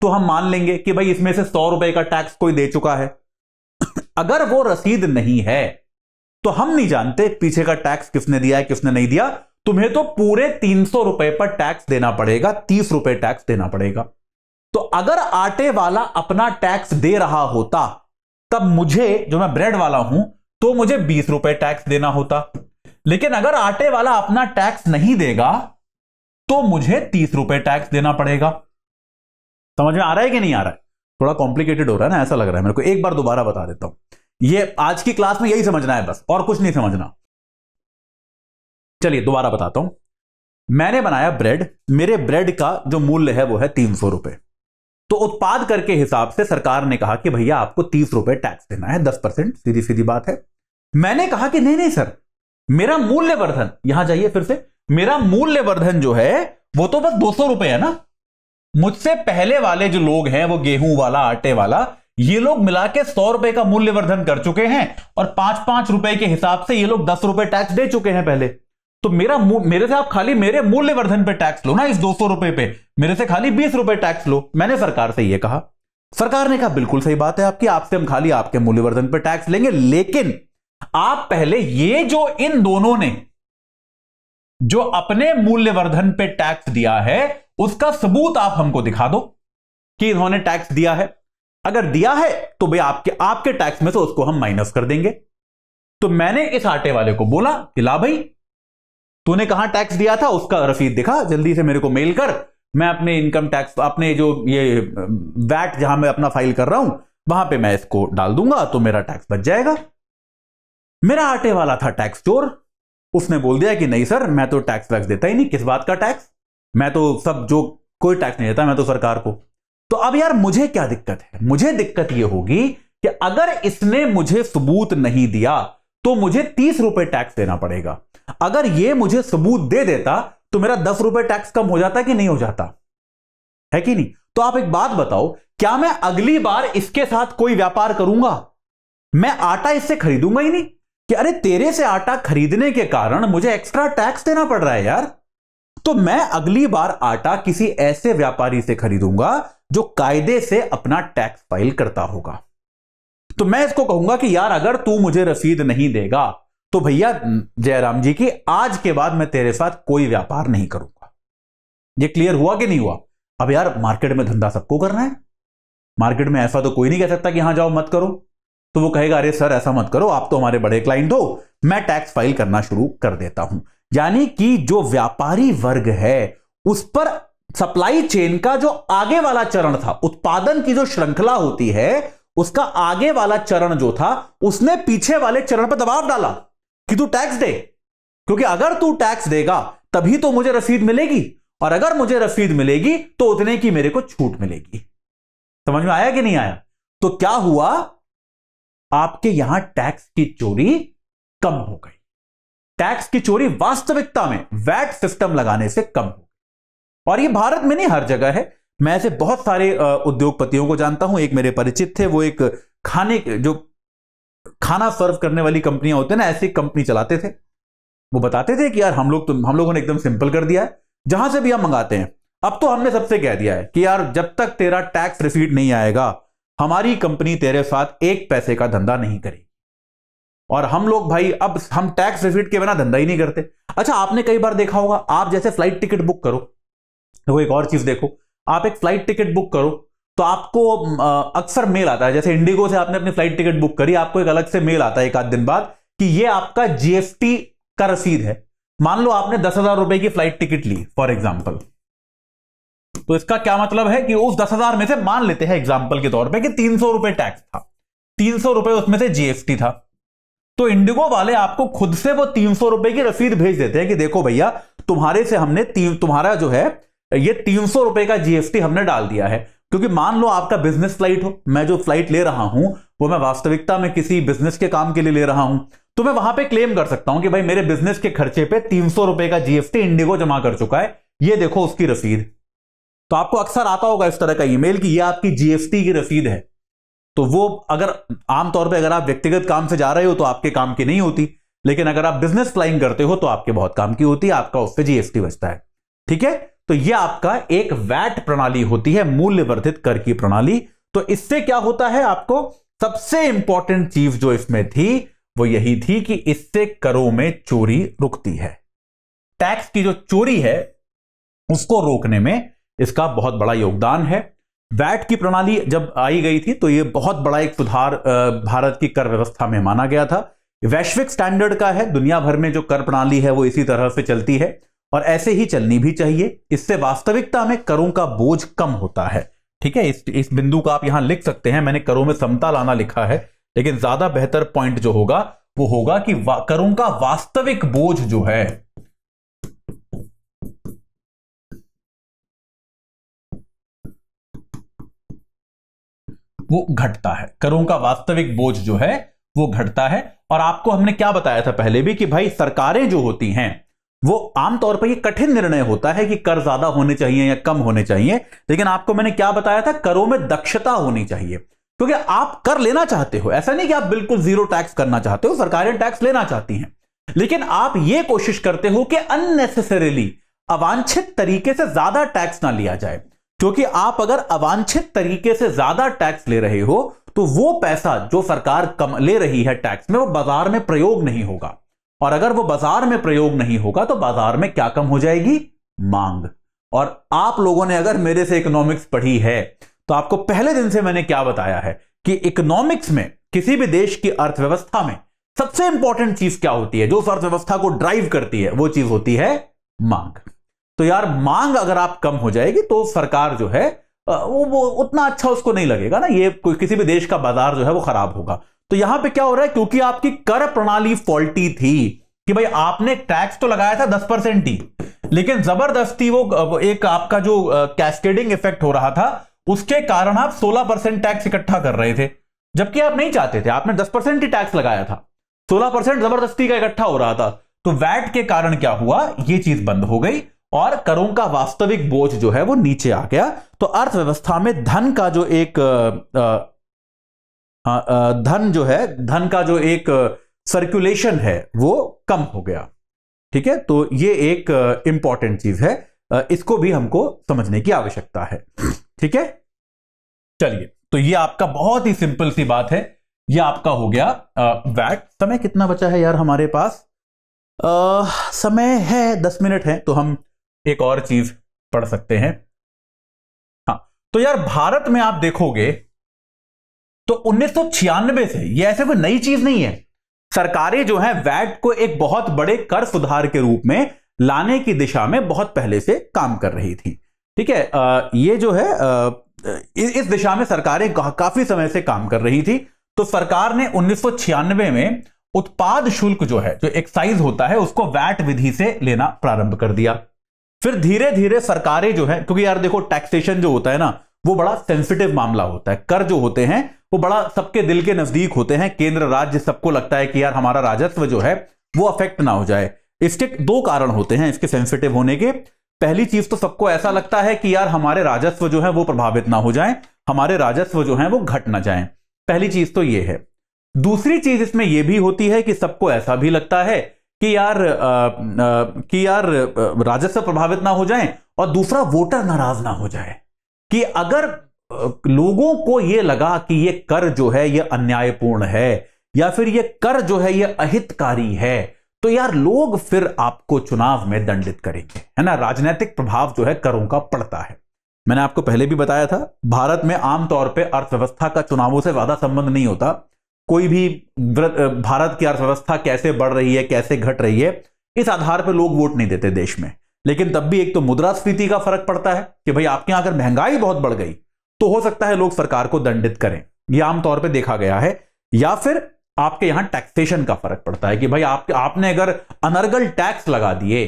तो हम मान लेंगे कि भाई इसमें से सौ रुपए का टैक्स कोई दे चुका है अगर वो रसीद नहीं है तो हम नहीं जानते पीछे का टैक्स किसने दिया है किसने नहीं दिया तुम्हें तो पूरे तीन सौ रुपए पर टैक्स देना पड़ेगा तीस रुपए टैक्स देना पड़ेगा तो अगर आटे वाला अपना टैक्स दे रहा होता तब मुझे जो मैं ब्रेड वाला हूं तो मुझे बीस रुपए टैक्स देना होता लेकिन अगर आटे वाला अपना टैक्स नहीं देगा तो मुझे तीस रुपए टैक्स देना पड़ेगा समझ में आ रहा है कि नहीं आ रहा है थोड़ा कॉम्प्लिकेटेड हो रहा है ना ऐसा लग रहा है मेरे को एक बार दोबारा बता देता हूं ये आज की क्लास में यही समझना है बस और कुछ नहीं समझना चलिए दोबारा बताता हूं मैंने बनाया ब्रेड मेरे ब्रेड का जो मूल्य है वो है तीन सौ रुपए तो उत्पाद करके हिसाब से सरकार ने कहा कि भैया आपको तीस रुपए टैक्स देना है दस परसेंट सीधी सीधी बात है मैंने कहा कि नहीं नहीं सर मेरा मूल्यवर्धन यहां जाइए फिर से मेरा मूल्यवर्धन जो है वो तो बस दो सौ रुपए है ना मुझसे पहले वाले जो लोग हैं वो गेहूं वाला आटे वाला ये लोग मिला के सौ रुपए का मूल्यवर्धन कर चुके हैं और पांच पांच रुपए के हिसाब से ये लोग दस रुपए टैक्स दे चुके हैं पहले तो मेरा मेरे से आप खाली मेरे मूल्यवर्धन पे टैक्स लो ना इस दो सौ रुपए पे मेरे से खाली बीस रुपए टैक्स लो मैंने सरकार से यह कहा सरकार ने कहा बिल्कुल सही बात है आपकी आपसे हम खाली आपके मूल्यवर्धन पर टैक्स लेंगे लेकिन आप पहले ये जो इन दोनों ने जो अपने मूल्यवर्धन पे टैक्स दिया है उसका सबूत आप हमको दिखा दो कि इन्होंने टैक्स दिया है अगर दिया है तो भाई आपके आपके टैक्स में से उसको हम माइनस कर देंगे तो मैंने इस आटे वाले को बोला कि ला भाई तूने कहा टैक्स दिया था उसका रसीद दिखा जल्दी से मेरे को मेल कर मैं अपने इनकम टैक्स अपने जो ये वैट जहां मैं अपना फाइल कर रहा हूं वहां पे मैं इसको डाल दूंगा तो मेरा टैक्स बच जाएगा मेरा आटे वाला था टैक्स चोर उसने बोल दिया कि नहीं सर मैं तो टैक्स वैक्स देता ही नहीं किस बात का टैक्स मैं तो सब जो कोई टैक्स नहीं देता मैं तो सरकार को तो अब यार मुझे क्या दिक्कत है मुझे दिक्कत यह होगी कि अगर इसने मुझे सबूत नहीं दिया तो मुझे तीस रुपए टैक्स देना पड़ेगा अगर यह मुझे सबूत दे देता तो मेरा दस रुपए टैक्स कम हो जाता कि नहीं हो जाता है कि नहीं तो आप एक बात बताओ क्या मैं अगली बार इसके साथ कोई व्यापार करूंगा मैं आटा इससे खरीदूंगा ही नहीं कि अरे तेरे से आटा खरीदने के कारण मुझे एक्स्ट्रा टैक्स देना पड़ रहा है यार तो मैं अगली बार आटा किसी ऐसे व्यापारी से खरीदूंगा जो कायदे से अपना टैक्स फाइल करता होगा तो मैं इसको कहूंगा कि यार अगर तू मुझे रसीद नहीं देगा तो भैया जयराम जी की आज के बाद मैं तेरे साथ कोई व्यापार नहीं करूंगा ये क्लियर हुआ कि नहीं हुआ अब यार मार्केट में धंधा सबको करना है मार्केट में ऐसा तो कोई नहीं कह सकता कि यहां जाओ मत करो तो वो कहेगा अरे सर ऐसा मत करो आप तो हमारे बड़े क्लाइंट हो मैं टैक्स फाइल करना शुरू कर देता हूं यानी कि जो व्यापारी वर्ग है उस पर सप्लाई चेन का जो आगे वाला चरण था उत्पादन की जो श्रृंखला होती है उसका आगे वाला चरण जो था उसने पीछे वाले चरण पर दबाव डाला कि तू टैक्स दे क्योंकि अगर तू टैक्स देगा तभी तो मुझे रसीद मिलेगी और अगर मुझे रसीद मिलेगी तो उतने की मेरे को छूट मिलेगी समझ में आया कि नहीं आया तो क्या हुआ आपके यहां टैक्स की चोरी कम हो गई टैक्स की चोरी वास्तविकता में वैट सिस्टम लगाने से कम हो और ये भारत में नहीं हर जगह है मैं ऐसे बहुत सारे उद्योगपतियों को जानता हूं एक मेरे परिचित थे वो एक खाने जो खाना सर्व करने वाली कंपनियां होती हैं ना ऐसी कंपनी चलाते थे वो बताते थे कि यार हम लोग तो हम लोगों ने एकदम सिंपल कर दिया है जहां से भी हम मंगाते हैं अब तो हमने सबसे कह दिया है कि यार जब तक तेरा टैक्स रिसीट नहीं आएगा हमारी कंपनी तेरे साथ एक पैसे का धंधा नहीं करेगी और हम लोग भाई अब हम टैक्स रिसीट के बिना धंधा ही नहीं करते अच्छा आपने कई बार देखा होगा आप जैसे फ्लाइट टिकट बुक करो देखो तो एक और चीज देखो आप एक फ्लाइट टिकट बुक करो तो आपको अक्सर मेल आता है जैसे इंडिगो से आपने अपनी फ्लाइट टिकट बुक करी आपको एक अलग से मेल आता है एक आध दिन बाद कि ये आपका जीएसटी का रसीद है मान लो आपने दस हजार रुपए की फ्लाइट टिकट ली फॉर एग्जाम्पल तो इसका क्या मतलब है कि उस दस हजार में से मान लेते हैं एग्जाम्पल के तौर पे कि तीन सौ रुपए टैक्स था तीन सौ रुपए उसमें से जीएसटी था तो इंडिगो वाले आपको खुद से वो तीन सौ रुपए की रसीद भेज देते हैं कि देखो भैया तुम्हारे से हमने तुम्हारा जो है ये तीन सौ रुपए का जीएसटी हमने डाल दिया है क्योंकि मान लो आपका बिजनेस फ्लाइट हो मैं जो फ्लाइट ले रहा हूं वो मैं वास्तविकता में किसी बिजनेस के काम के लिए ले रहा हूं तो मैं वहां पे क्लेम कर सकता हूं कि भाई मेरे बिजनेस के खर्चे पे तीन सौ रुपए का जीएसटी इंडिगो जमा कर चुका है ये देखो उसकी रसीद तो आपको अक्सर आता होगा इस तरह का ईमेल कि ये आपकी जीएसटी की रसीद है तो वो अगर आमतौर पर अगर आप व्यक्तिगत काम से जा रहे हो तो आपके काम की नहीं होती लेकिन अगर आप बिजनेस फ्लाइंग करते हो तो आपके बहुत काम की होती है आपका उससे जीएसटी बचता है ठीक है तो यह आपका एक वैट प्रणाली होती है मूल्य वर्धित कर की प्रणाली तो इससे क्या होता है आपको सबसे इंपॉर्टेंट चीज जो इसमें थी वो यही थी कि इससे करों में चोरी रुकती है टैक्स की जो चोरी है उसको रोकने में इसका बहुत बड़ा योगदान है वैट की प्रणाली जब आई गई थी तो ये बहुत बड़ा एक सुधार भारत की कर व्यवस्था में माना गया था वैश्विक स्टैंडर्ड का है दुनिया भर में जो कर प्रणाली है वो इसी तरह से चलती है और ऐसे ही चलनी भी चाहिए इससे वास्तविकता में करों का बोझ कम होता है ठीक है इस इस बिंदु का आप यहां लिख सकते हैं मैंने करों में समता लाना लिखा है लेकिन ज्यादा बेहतर पॉइंट जो होगा वो होगा कि करों का वास्तविक बोझ जो है वो घटता है करों का वास्तविक बोझ जो है वो घटता है और आपको हमने क्या बताया था पहले भी कि भाई सरकारें जो होती हैं वो आमतौर पर ये कठिन निर्णय होता है कि कर ज्यादा होने चाहिए या कम होने चाहिए लेकिन आपको मैंने क्या बताया था करों में दक्षता होनी चाहिए क्योंकि आप कर लेना चाहते हो ऐसा नहीं कि आप बिल्कुल जीरो टैक्स करना चाहते हो सरकारें टैक्स लेना चाहती हैं लेकिन आप ये कोशिश करते हो कि अननेसेसरीली अवांछित तरीके से ज्यादा टैक्स ना लिया जाए क्योंकि आप अगर अवांछित तरीके से ज्यादा टैक्स ले रहे हो तो वो पैसा जो सरकार कम ले रही है टैक्स में वो बाजार में प्रयोग नहीं होगा और अगर वो बाजार में प्रयोग नहीं होगा तो बाजार में क्या कम हो जाएगी मांग और आप लोगों ने अगर मेरे से इकोनॉमिक्स पढ़ी है तो आपको पहले दिन से मैंने क्या बताया है कि इकोनॉमिक्स में किसी भी देश की अर्थव्यवस्था में सबसे इंपॉर्टेंट चीज क्या होती है जो उस अर्थव्यवस्था को ड्राइव करती है वो चीज होती है मांग तो यार मांग अगर आप कम हो जाएगी तो सरकार जो है वो, वो उतना अच्छा उसको नहीं लगेगा ना ये कोई किसी भी देश का बाजार जो है वो खराब होगा तो यहां पे क्या हो रहा है क्योंकि आपकी कर प्रणाली फॉल्टी थी कि भाई आपने टैक्स तो लगाया था दस परसेंट ही लेकिन जबरदस्ती वो एक आपका जो कैस्केडिंग इफेक्ट हो रहा था उसके कारण आप सोलह परसेंट टैक्स इकट्ठा कर रहे थे जबकि आप नहीं चाहते थे आपने दस परसेंट ही टैक्स लगाया था सोलह परसेंट जबरदस्ती का इकट्ठा हो रहा था तो वैट के कारण क्या हुआ ये चीज बंद हो गई और करों का वास्तविक बोझ जो है वो नीचे आ गया तो अर्थव्यवस्था में धन का जो एक आ, आ, हाँ, धन जो है धन का जो एक सर्कुलेशन है वो कम हो गया ठीक है तो ये एक इंपॉर्टेंट चीज है इसको भी हमको समझने की आवश्यकता है ठीक है चलिए तो ये आपका बहुत ही सिंपल सी बात है ये आपका हो गया वैट समय कितना बचा है यार हमारे पास आ, समय है दस मिनट है तो हम एक और चीज पढ़ सकते हैं हाँ तो यार भारत में आप देखोगे तो उन्नीस से ये ऐसे कोई नई चीज नहीं है सरकारें जो है वैट को एक बहुत बड़े कर सुधार के रूप में लाने की दिशा में बहुत पहले से काम कर रही थी ठीक है ये जो है इस दिशा में सरकारें काफी समय से काम कर रही थी तो सरकार ने उन्नीस में उत्पाद शुल्क जो है जो एक्साइज होता है उसको वैट विधि से लेना प्रारंभ कर दिया फिर धीरे धीरे सरकारें जो है क्योंकि यार देखो टैक्सेशन जो होता है ना वो बड़ा सेंसिटिव मामला होता है कर जो होते हैं वो बड़ा सबके दिल के नजदीक होते हैं केंद्र राज्य सबको लगता है कि यार हमारा राजस्व जो है वो अफेक्ट ना हो जाए इसके दो कारण होते हैं इसके सेंसिटिव होने के पहली चीज तो सबको ऐसा लगता है कि यार हमारे राजस्व जो है वो प्रभावित ना हो जाए हमारे राजस्व जो है वो घट ना जाए पहली चीज तो ये है दूसरी चीज इसमें यह भी होती है कि सबको ऐसा भी लगता है कि यार आ, आ, कि यार राजस्व प्रभावित ना हो जाए और दूसरा वोटर नाराज ना हो जाए कि अगर लोगों को यह लगा कि यह कर जो है यह अन्यायपूर्ण है या फिर यह कर जो है यह अहितकारी है तो यार लोग फिर आपको चुनाव में दंडित करेंगे है ना राजनीतिक प्रभाव जो है करों का पड़ता है मैंने आपको पहले भी बताया था भारत में आमतौर पर अर्थव्यवस्था का चुनावों से ज्यादा संबंध नहीं होता कोई भी भारत की अर्थव्यवस्था कैसे बढ़ रही है कैसे घट रही है इस आधार पर लोग वोट नहीं देते देश में लेकिन तब भी एक तो मुद्रास्फीति का फर्क पड़ता है कि भाई आपके यहां अगर महंगाई बहुत बढ़ गई तो हो सकता है लोग सरकार को दंडित करें यह आमतौर पर देखा गया है या फिर आपके यहां टैक्सेशन का फर्क पड़ता है कि भाई आप, आपने अगर अनर्गल टैक्स लगा दिए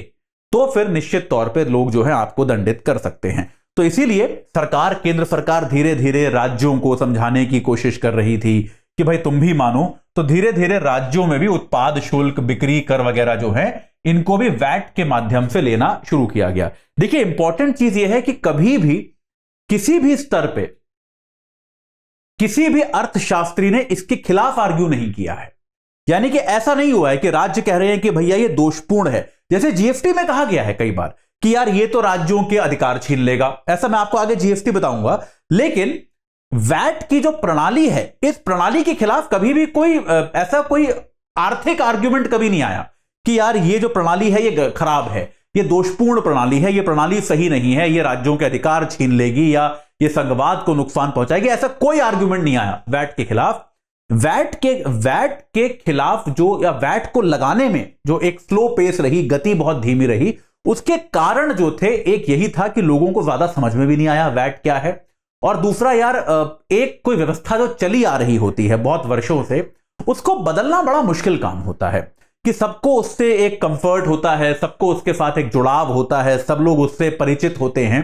तो फिर निश्चित तौर पर लोग जो है आपको दंडित कर सकते हैं तो इसीलिए सरकार केंद्र सरकार धीरे धीरे राज्यों को समझाने की कोशिश कर रही थी कि भाई तुम भी मानो तो धीरे धीरे राज्यों में भी उत्पाद शुल्क बिक्री कर वगैरह जो है इनको भी वैट के माध्यम से लेना शुरू किया गया देखिए इंपॉर्टेंट चीज यह है कि कभी भी किसी भी स्तर पे किसी भी अर्थशास्त्री ने इसके खिलाफ आर्ग्यू नहीं किया है यानी कि ऐसा नहीं हुआ है कि राज्य कह रहे हैं कि भैया ये दोषपूर्ण है जैसे जीएसटी में कहा गया है कई बार कि यार ये तो राज्यों के अधिकार छीन लेगा ऐसा मैं आपको आगे जीएसटी बताऊंगा लेकिन वैट की जो प्रणाली है इस प्रणाली के खिलाफ कभी भी कोई ऐसा कोई आर्थिक आर्ग्यूमेंट कभी नहीं आया कि यार ये जो प्रणाली है ये खराब है ये दोषपूर्ण प्रणाली है ये प्रणाली सही नहीं है ये राज्यों के अधिकार छीन लेगी या ये संघवाद को नुकसान पहुंचाएगी ऐसा कोई आर्ग्यूमेंट नहीं आया वैट के खिलाफ वैट के वैट के खिलाफ जो या वैट को लगाने में जो एक स्लो पेस रही गति बहुत धीमी रही उसके कारण जो थे एक यही था कि लोगों को ज्यादा समझ में भी नहीं आया वैट क्या है और दूसरा यार एक कोई व्यवस्था जो चली आ रही होती है बहुत वर्षों से उसको बदलना बड़ा मुश्किल काम होता है कि सबको उससे एक कंफर्ट होता है सबको उसके साथ एक जुड़ाव होता है सब लोग उससे परिचित होते हैं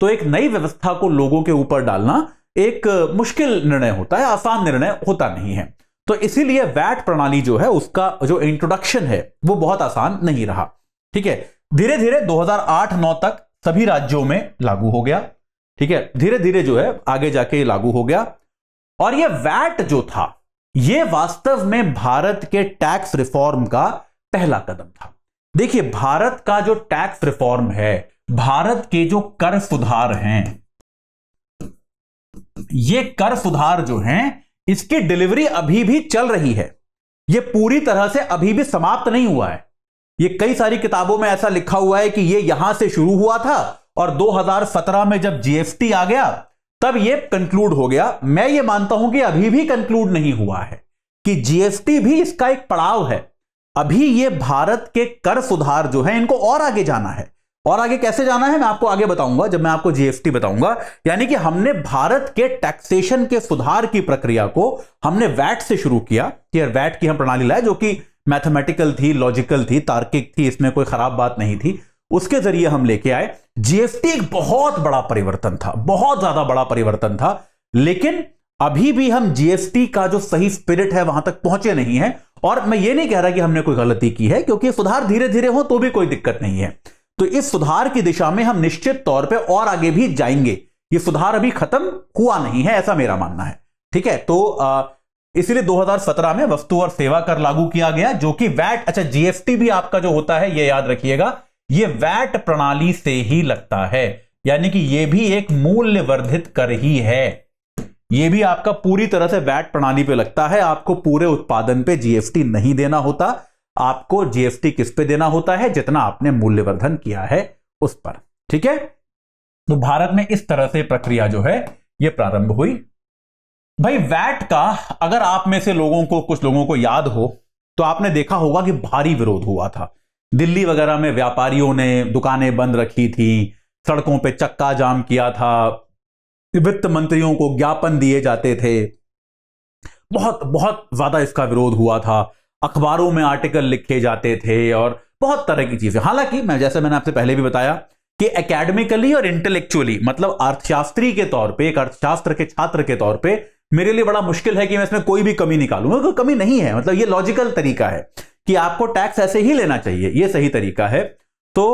तो एक नई व्यवस्था को लोगों के ऊपर डालना एक मुश्किल निर्णय होता है आसान निर्णय होता नहीं है तो इसीलिए वैट प्रणाली जो है उसका जो इंट्रोडक्शन है वो बहुत आसान नहीं रहा ठीक है धीरे धीरे 2008-9 तक सभी राज्यों में लागू हो गया ठीक है धीरे धीरे जो है आगे जाके लागू हो गया और ये वैट जो था ये वास्तव में भारत के टैक्स रिफॉर्म का पहला कदम था देखिए भारत का जो टैक्स रिफॉर्म है भारत के जो कर सुधार हैं ये कर सुधार जो हैं इसकी डिलीवरी अभी भी चल रही है ये पूरी तरह से अभी भी समाप्त नहीं हुआ है ये कई सारी किताबों में ऐसा लिखा हुआ है कि ये यहां से शुरू हुआ था और 2017 में जब जीएसटी आ गया तब ये कंक्लूड हो गया मैं ये मानता हूं कि अभी भी कंक्लूड नहीं हुआ है कि जीएसटी भी इसका एक पड़ाव है अभी ये भारत के कर सुधार जो है इनको और आगे जाना है और आगे कैसे जाना है मैं आपको आगे बताऊंगा जब मैं आपको जीएसटी बताऊंगा यानी कि हमने भारत के टैक्सेशन के सुधार की प्रक्रिया को हमने वैट से शुरू किया कि वैट की हम प्रणाली लाए जो कि मैथमेटिकल थी लॉजिकल थी तार्किक थी इसमें कोई खराब बात नहीं थी उसके जरिए हम लेके आए जीएसटी एक बहुत बड़ा परिवर्तन था बहुत ज्यादा बड़ा परिवर्तन था लेकिन अभी भी हम जीएसटी का जो सही स्पिरिट है वहां तक पहुंचे नहीं है और मैं ये नहीं कह रहा कि हमने कोई गलती की है क्योंकि सुधार धीरे धीरे हो तो भी कोई दिक्कत नहीं है तो इस सुधार की दिशा में हम निश्चित तौर पे और आगे भी जाएंगे ये सुधार अभी खत्म हुआ नहीं है ऐसा मेरा मानना है ठीक है तो इसलिए 2017 में वस्तु और सेवा कर लागू किया गया जो कि वैट अच्छा जीएसटी भी आपका जो होता है ये याद रखिएगा ये वैट प्रणाली से ही लगता है यानी कि यह भी एक मूल्य वर्धित कर ही है यह भी आपका पूरी तरह से वैट प्रणाली पे लगता है आपको पूरे उत्पादन पे जीएसटी नहीं देना होता आपको जीएसटी किस पे देना होता है जितना आपने मूल्यवर्धन किया है उस पर ठीक है तो भारत में इस तरह से प्रक्रिया जो है यह प्रारंभ हुई भाई वैट का अगर आप में से लोगों को कुछ लोगों को याद हो तो आपने देखा होगा कि भारी विरोध हुआ था दिल्ली वगैरह में व्यापारियों ने दुकानें बंद रखी थी सड़कों पे चक्का जाम किया था वित्त मंत्रियों को ज्ञापन दिए जाते थे बहुत बहुत ज्यादा इसका विरोध हुआ था अखबारों में आर्टिकल लिखे जाते थे और बहुत तरह की चीजें हालांकि मैं जैसे मैंने आपसे पहले भी बताया कि एकेडमिकली और इंटेलेक्चुअली मतलब अर्थशास्त्री के तौर पे एक अर्थशास्त्र के छात्र के तौर पे मेरे लिए बड़ा मुश्किल है कि मैं इसमें कोई भी कमी निकालू कमी नहीं है मतलब ये लॉजिकल तरीका है कि आपको टैक्स ऐसे ही लेना चाहिए यह सही तरीका है तो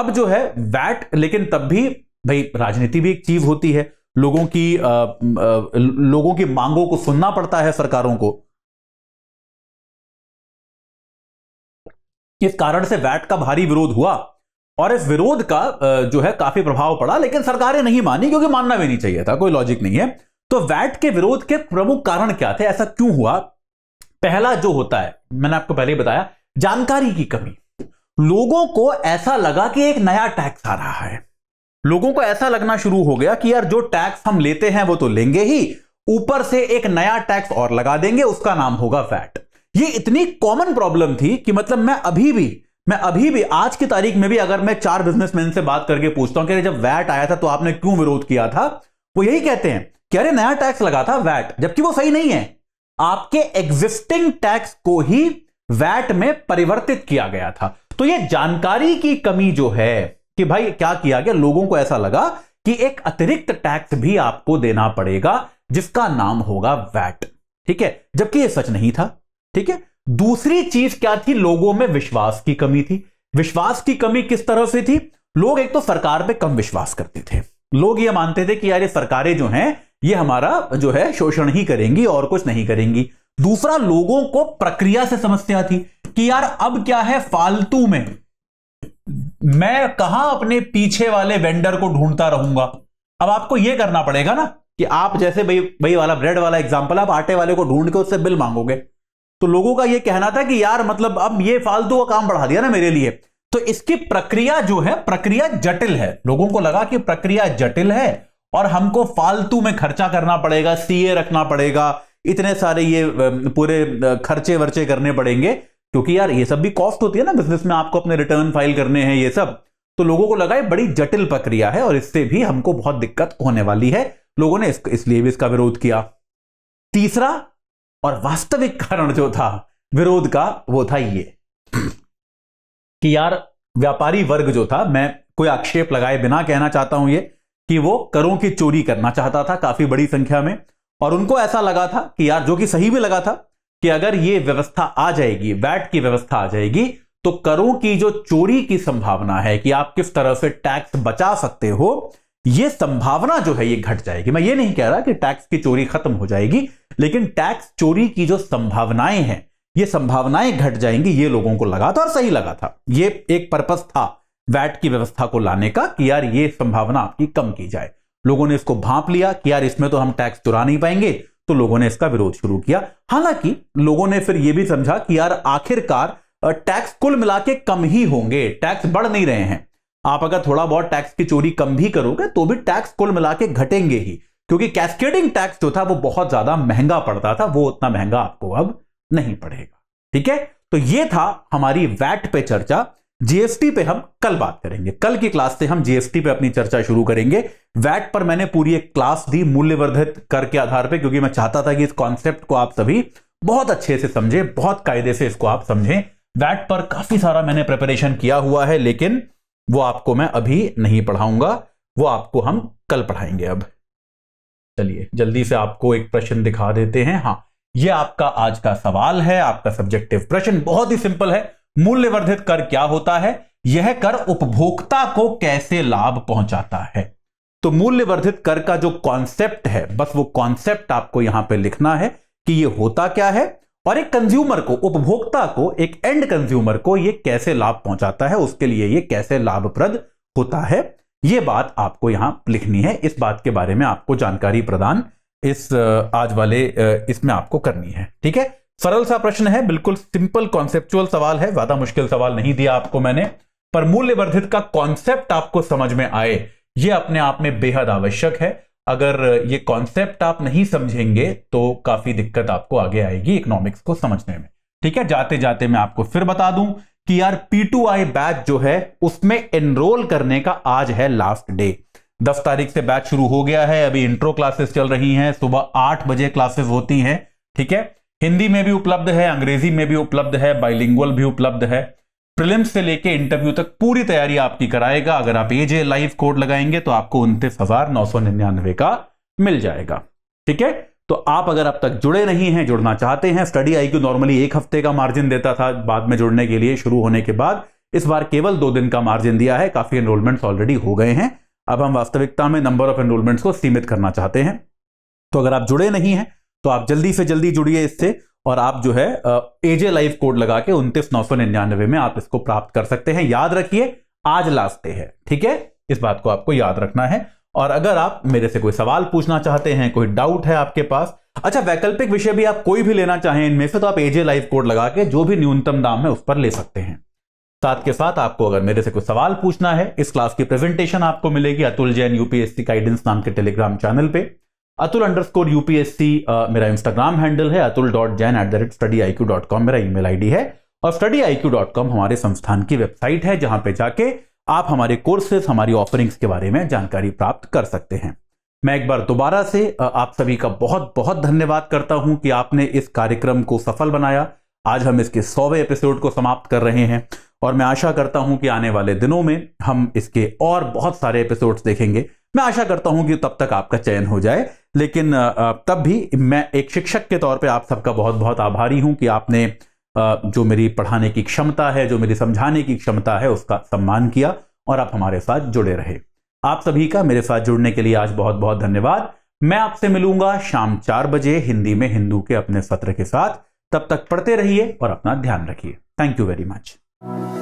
अब जो है वैट लेकिन तब भी भाई राजनीति भी एक चीज होती है लोगों की आ, आ, लोगों की मांगों को सुनना पड़ता है सरकारों को इस कारण से वैट का भारी विरोध हुआ और इस विरोध का जो है काफी प्रभाव पड़ा लेकिन सरकारें नहीं मानी क्योंकि मानना भी नहीं चाहिए था कोई लॉजिक नहीं है तो वैट के विरोध के प्रमुख कारण क्या थे ऐसा क्यों हुआ पहला जो होता है मैंने आपको पहले ही बताया जानकारी की कमी लोगों को ऐसा लगा कि एक नया टैक्स आ रहा है लोगों को ऐसा लगना शुरू हो गया कि यार जो टैक्स हम लेते हैं वो तो लेंगे ही ऊपर से एक नया टैक्स और लगा देंगे उसका नाम होगा वैट ये इतनी कॉमन प्रॉब्लम थी कि मतलब मैं अभी भी मैं अभी भी आज की तारीख में भी अगर मैं चार बिजनेसमैन से बात करके पूछता हूं कि जब वैट आया था तो आपने क्यों विरोध किया था वो यही कहते हैं कि अरे नया टैक्स लगा था वैट जबकि वो सही नहीं है आपके एग्जिस्टिंग टैक्स को ही वैट में परिवर्तित किया गया था तो ये जानकारी की कमी जो है कि भाई क्या किया गया लोगों को ऐसा लगा कि एक अतिरिक्त टैक्स भी आपको देना पड़ेगा जिसका नाम होगा वैट ठीक है जबकि ये सच नहीं था ठीक है दूसरी चीज क्या थी लोगों में विश्वास की कमी थी विश्वास की कमी किस तरह से थी लोग एक तो सरकार पे कम विश्वास करते थे लोग ये मानते थे कि यार ये सरकारें जो हैं ये हमारा जो है शोषण ही करेंगी और कुछ नहीं करेंगी दूसरा लोगों को प्रक्रिया से समस्या थी कि यार अब क्या है फालतू में मैं कहा अपने पीछे वाले वेंडर को ढूंढता रहूंगा अब आपको यह करना पड़ेगा ना कि आप जैसे भाई भाई वाला ब्रेड वाला एग्जाम्पल आप आटे वाले को ढूंढ के उससे बिल मांगोगे तो लोगों का यह कहना था कि यार मतलब अब ये फालतू का काम बढ़ा दिया ना मेरे लिए तो इसकी प्रक्रिया जो है प्रक्रिया जटिल है लोगों को लगा कि प्रक्रिया जटिल है और हमको फालतू में खर्चा करना पड़ेगा सीए रखना पड़ेगा इतने सारे ये पूरे खर्चे वर्चे करने पड़ेंगे क्योंकि यार ये सब भी कॉस्ट होती है ना बिजनेस में आपको अपने रिटर्न फाइल करने हैं ये सब तो लोगों को लगा ये बड़ी जटिल प्रक्रिया है और इससे भी हमको बहुत दिक्कत होने वाली है लोगों ने इसलिए भी इसका विरोध किया तीसरा और वास्तविक कारण जो था विरोध का वो था ये कि यार व्यापारी वर्ग जो था मैं कोई आक्षेप लगाए बिना कहना चाहता हूं ये कि वो करों की चोरी करना चाहता था काफी बड़ी संख्या में और उनको ऐसा लगा था कि यार जो कि सही भी लगा था कि अगर ये व्यवस्था आ जाएगी वैट की व्यवस्था आ जाएगी तो करों की जो चोरी की संभावना है कि आप किस तरह से टैक्स बचा सकते हो ये संभावना जो है ये घट जाएगी मैं ये नहीं कह रहा कि टैक्स की चोरी खत्म हो जाएगी लेकिन टैक्स चोरी की जो संभावनाएं हैं ये संभावनाएं घट जाएंगी ये लोगों को लगा था और सही लगा था ये एक पर्पज था वैट की व्यवस्था को लाने का कि यार ये संभावना आपकी कम की जाए लोगों ने इसको भांप लिया कि यार इसमें तो हम टैक्स चुरा नहीं पाएंगे तो लोगों ने इसका विरोध शुरू किया हालांकि लोगों ने फिर यह भी समझा कि यार आखिरकार टैक्स कुल मिला के कम ही होंगे टैक्स बढ़ नहीं रहे हैं आप अगर थोड़ा बहुत टैक्स की चोरी कम भी करोगे तो भी टैक्स कुल मिला के घटेंगे ही क्योंकि कैस्केडिंग टैक्स जो था वो बहुत ज्यादा महंगा पड़ता था वो उतना महंगा आपको अब नहीं पड़ेगा ठीक है तो ये था हमारी वैट पे चर्चा जीएसटी पे हम कल बात करेंगे कल की क्लास से हम जीएसटी पे अपनी चर्चा शुरू करेंगे वैट पर मैंने पूरी एक क्लास दी मूल्यवर्धित कर के आधार पे क्योंकि मैं चाहता था कि इस कॉन्सेप्ट को आप सभी बहुत अच्छे से समझे बहुत कायदे से इसको आप समझें वैट पर काफी सारा मैंने प्रिपरेशन किया हुआ है लेकिन वो आपको मैं अभी नहीं पढ़ाऊंगा वो आपको हम कल पढ़ाएंगे अब चलिए जल्दी से आपको एक प्रश्न दिखा देते हैं हाँ ये आपका आज का सवाल है आपका सब्जेक्टिव प्रश्न बहुत ही सिंपल है मूल्यवर्धित कर क्या होता है यह कर उपभोक्ता को कैसे लाभ पहुंचाता है तो मूल्यवर्धित कर का जो कॉन्सेप्ट है बस वो कॉन्सेप्ट आपको यहां पर लिखना है कि यह होता क्या है और एक कंज्यूमर को उपभोक्ता को एक एंड कंज्यूमर को यह कैसे लाभ पहुंचाता है उसके लिए ये कैसे लाभप्रद होता है यह बात आपको यहां लिखनी है इस बात के बारे में आपको जानकारी प्रदान इस आज वाले इसमें आपको करनी है ठीक है सरल सा प्रश्न है बिल्कुल सिंपल कॉन्सेप्चुअल सवाल है ज्यादा मुश्किल सवाल नहीं दिया आपको मैंने पर मूल्य वर्धित का कॉन्सेप्ट आपको समझ में आए ये अपने आप में बेहद आवश्यक है अगर ये कॉन्सेप्ट आप नहीं समझेंगे तो काफी दिक्कत आपको आगे आएगी इकोनॉमिक्स को समझने में ठीक है जाते जाते मैं आपको फिर बता दूं कि यार पी टू आई बैच जो है उसमें एनरोल करने का आज है लास्ट डे दस तारीख से बैच शुरू हो गया है अभी इंट्रो क्लासेस चल रही हैं सुबह आठ बजे क्लासेस होती हैं ठीक है हिंदी में भी उपलब्ध है अंग्रेजी में भी उपलब्ध है बाइलिंगुअल भी उपलब्ध है प्रिलिम्स से लेके इंटरव्यू तक पूरी तैयारी आपकी कराएगा अगर आप एजे लाइव कोड लगाएंगे तो आपको उनतीस हजार नौ सौ निन्यानवे का मिल जाएगा ठीक है तो आप अगर अब तक जुड़े नहीं हैं जुड़ना चाहते हैं स्टडी आई नॉर्मली एक हफ्ते का मार्जिन देता था बाद में जुड़ने के लिए शुरू होने के बाद इस बार केवल दो दिन का मार्जिन दिया है काफी एनरोलमेंट्स ऑलरेडी हो गए हैं अब हम वास्तविकता में नंबर ऑफ एनरोलमेंट्स को सीमित करना चाहते हैं तो अगर आप जुड़े नहीं हैं तो आप जल्दी से जल्दी जुड़िए इससे और आप जो है एजे लाइव कोड लगा के उनतीस नौ सौ निन्यानवे में आप इसको प्राप्त कर सकते हैं याद रखिए आज लास्ट डे है ठीक है इस बात को आपको याद रखना है और अगर आप मेरे से कोई सवाल पूछना चाहते हैं कोई डाउट है आपके पास अच्छा वैकल्पिक विषय भी आप कोई भी लेना चाहें इनमें से तो आप एजे लाइव कोड लगा के जो भी न्यूनतम दाम है उस पर ले सकते हैं साथ के साथ आपको अगर मेरे से कोई सवाल पूछना है इस क्लास की प्रेजेंटेशन आपको मिलेगी अतुल जैन यूपीएससी गाइडेंस नाम के टेलीग्राम चैनल पर अतुल अंडर स्कोर यूपीएससी मेरा इंस्टाग्राम हैंडल है Atul dot Jain at the rate study I Q dot com मेरा ईमेल आईडी है और study I Q dot com हमारे संस्थान की वेबसाइट है जहां पे जाके आप हमारे कोर्सेस हमारी ऑफरिंग्स के बारे में जानकारी प्राप्त कर सकते हैं मैं एक बार दोबारा से आप सभी का बहुत बहुत धन्यवाद करता हूं कि आपने इस कार्यक्रम को सफल बनाया आज हम इसके सौवें एपिसोड को समाप्त कर रहे हैं और मैं आशा करता हूं कि आने वाले दिनों में हम इसके और बहुत सारे एपिसोड्स देखेंगे मैं आशा करता हूं कि तब तक आपका चयन हो जाए लेकिन तब भी मैं एक शिक्षक के तौर पे आप सबका बहुत बहुत आभारी हूं कि आपने जो मेरी पढ़ाने की क्षमता है जो मेरी समझाने की क्षमता है उसका सम्मान किया और आप हमारे साथ जुड़े रहे आप सभी का मेरे साथ जुड़ने के लिए आज बहुत बहुत धन्यवाद मैं आपसे मिलूंगा शाम चार बजे हिंदी में हिंदू के अपने सत्र के साथ तब तक पढ़ते रहिए और अपना ध्यान रखिए थैंक यू वेरी मच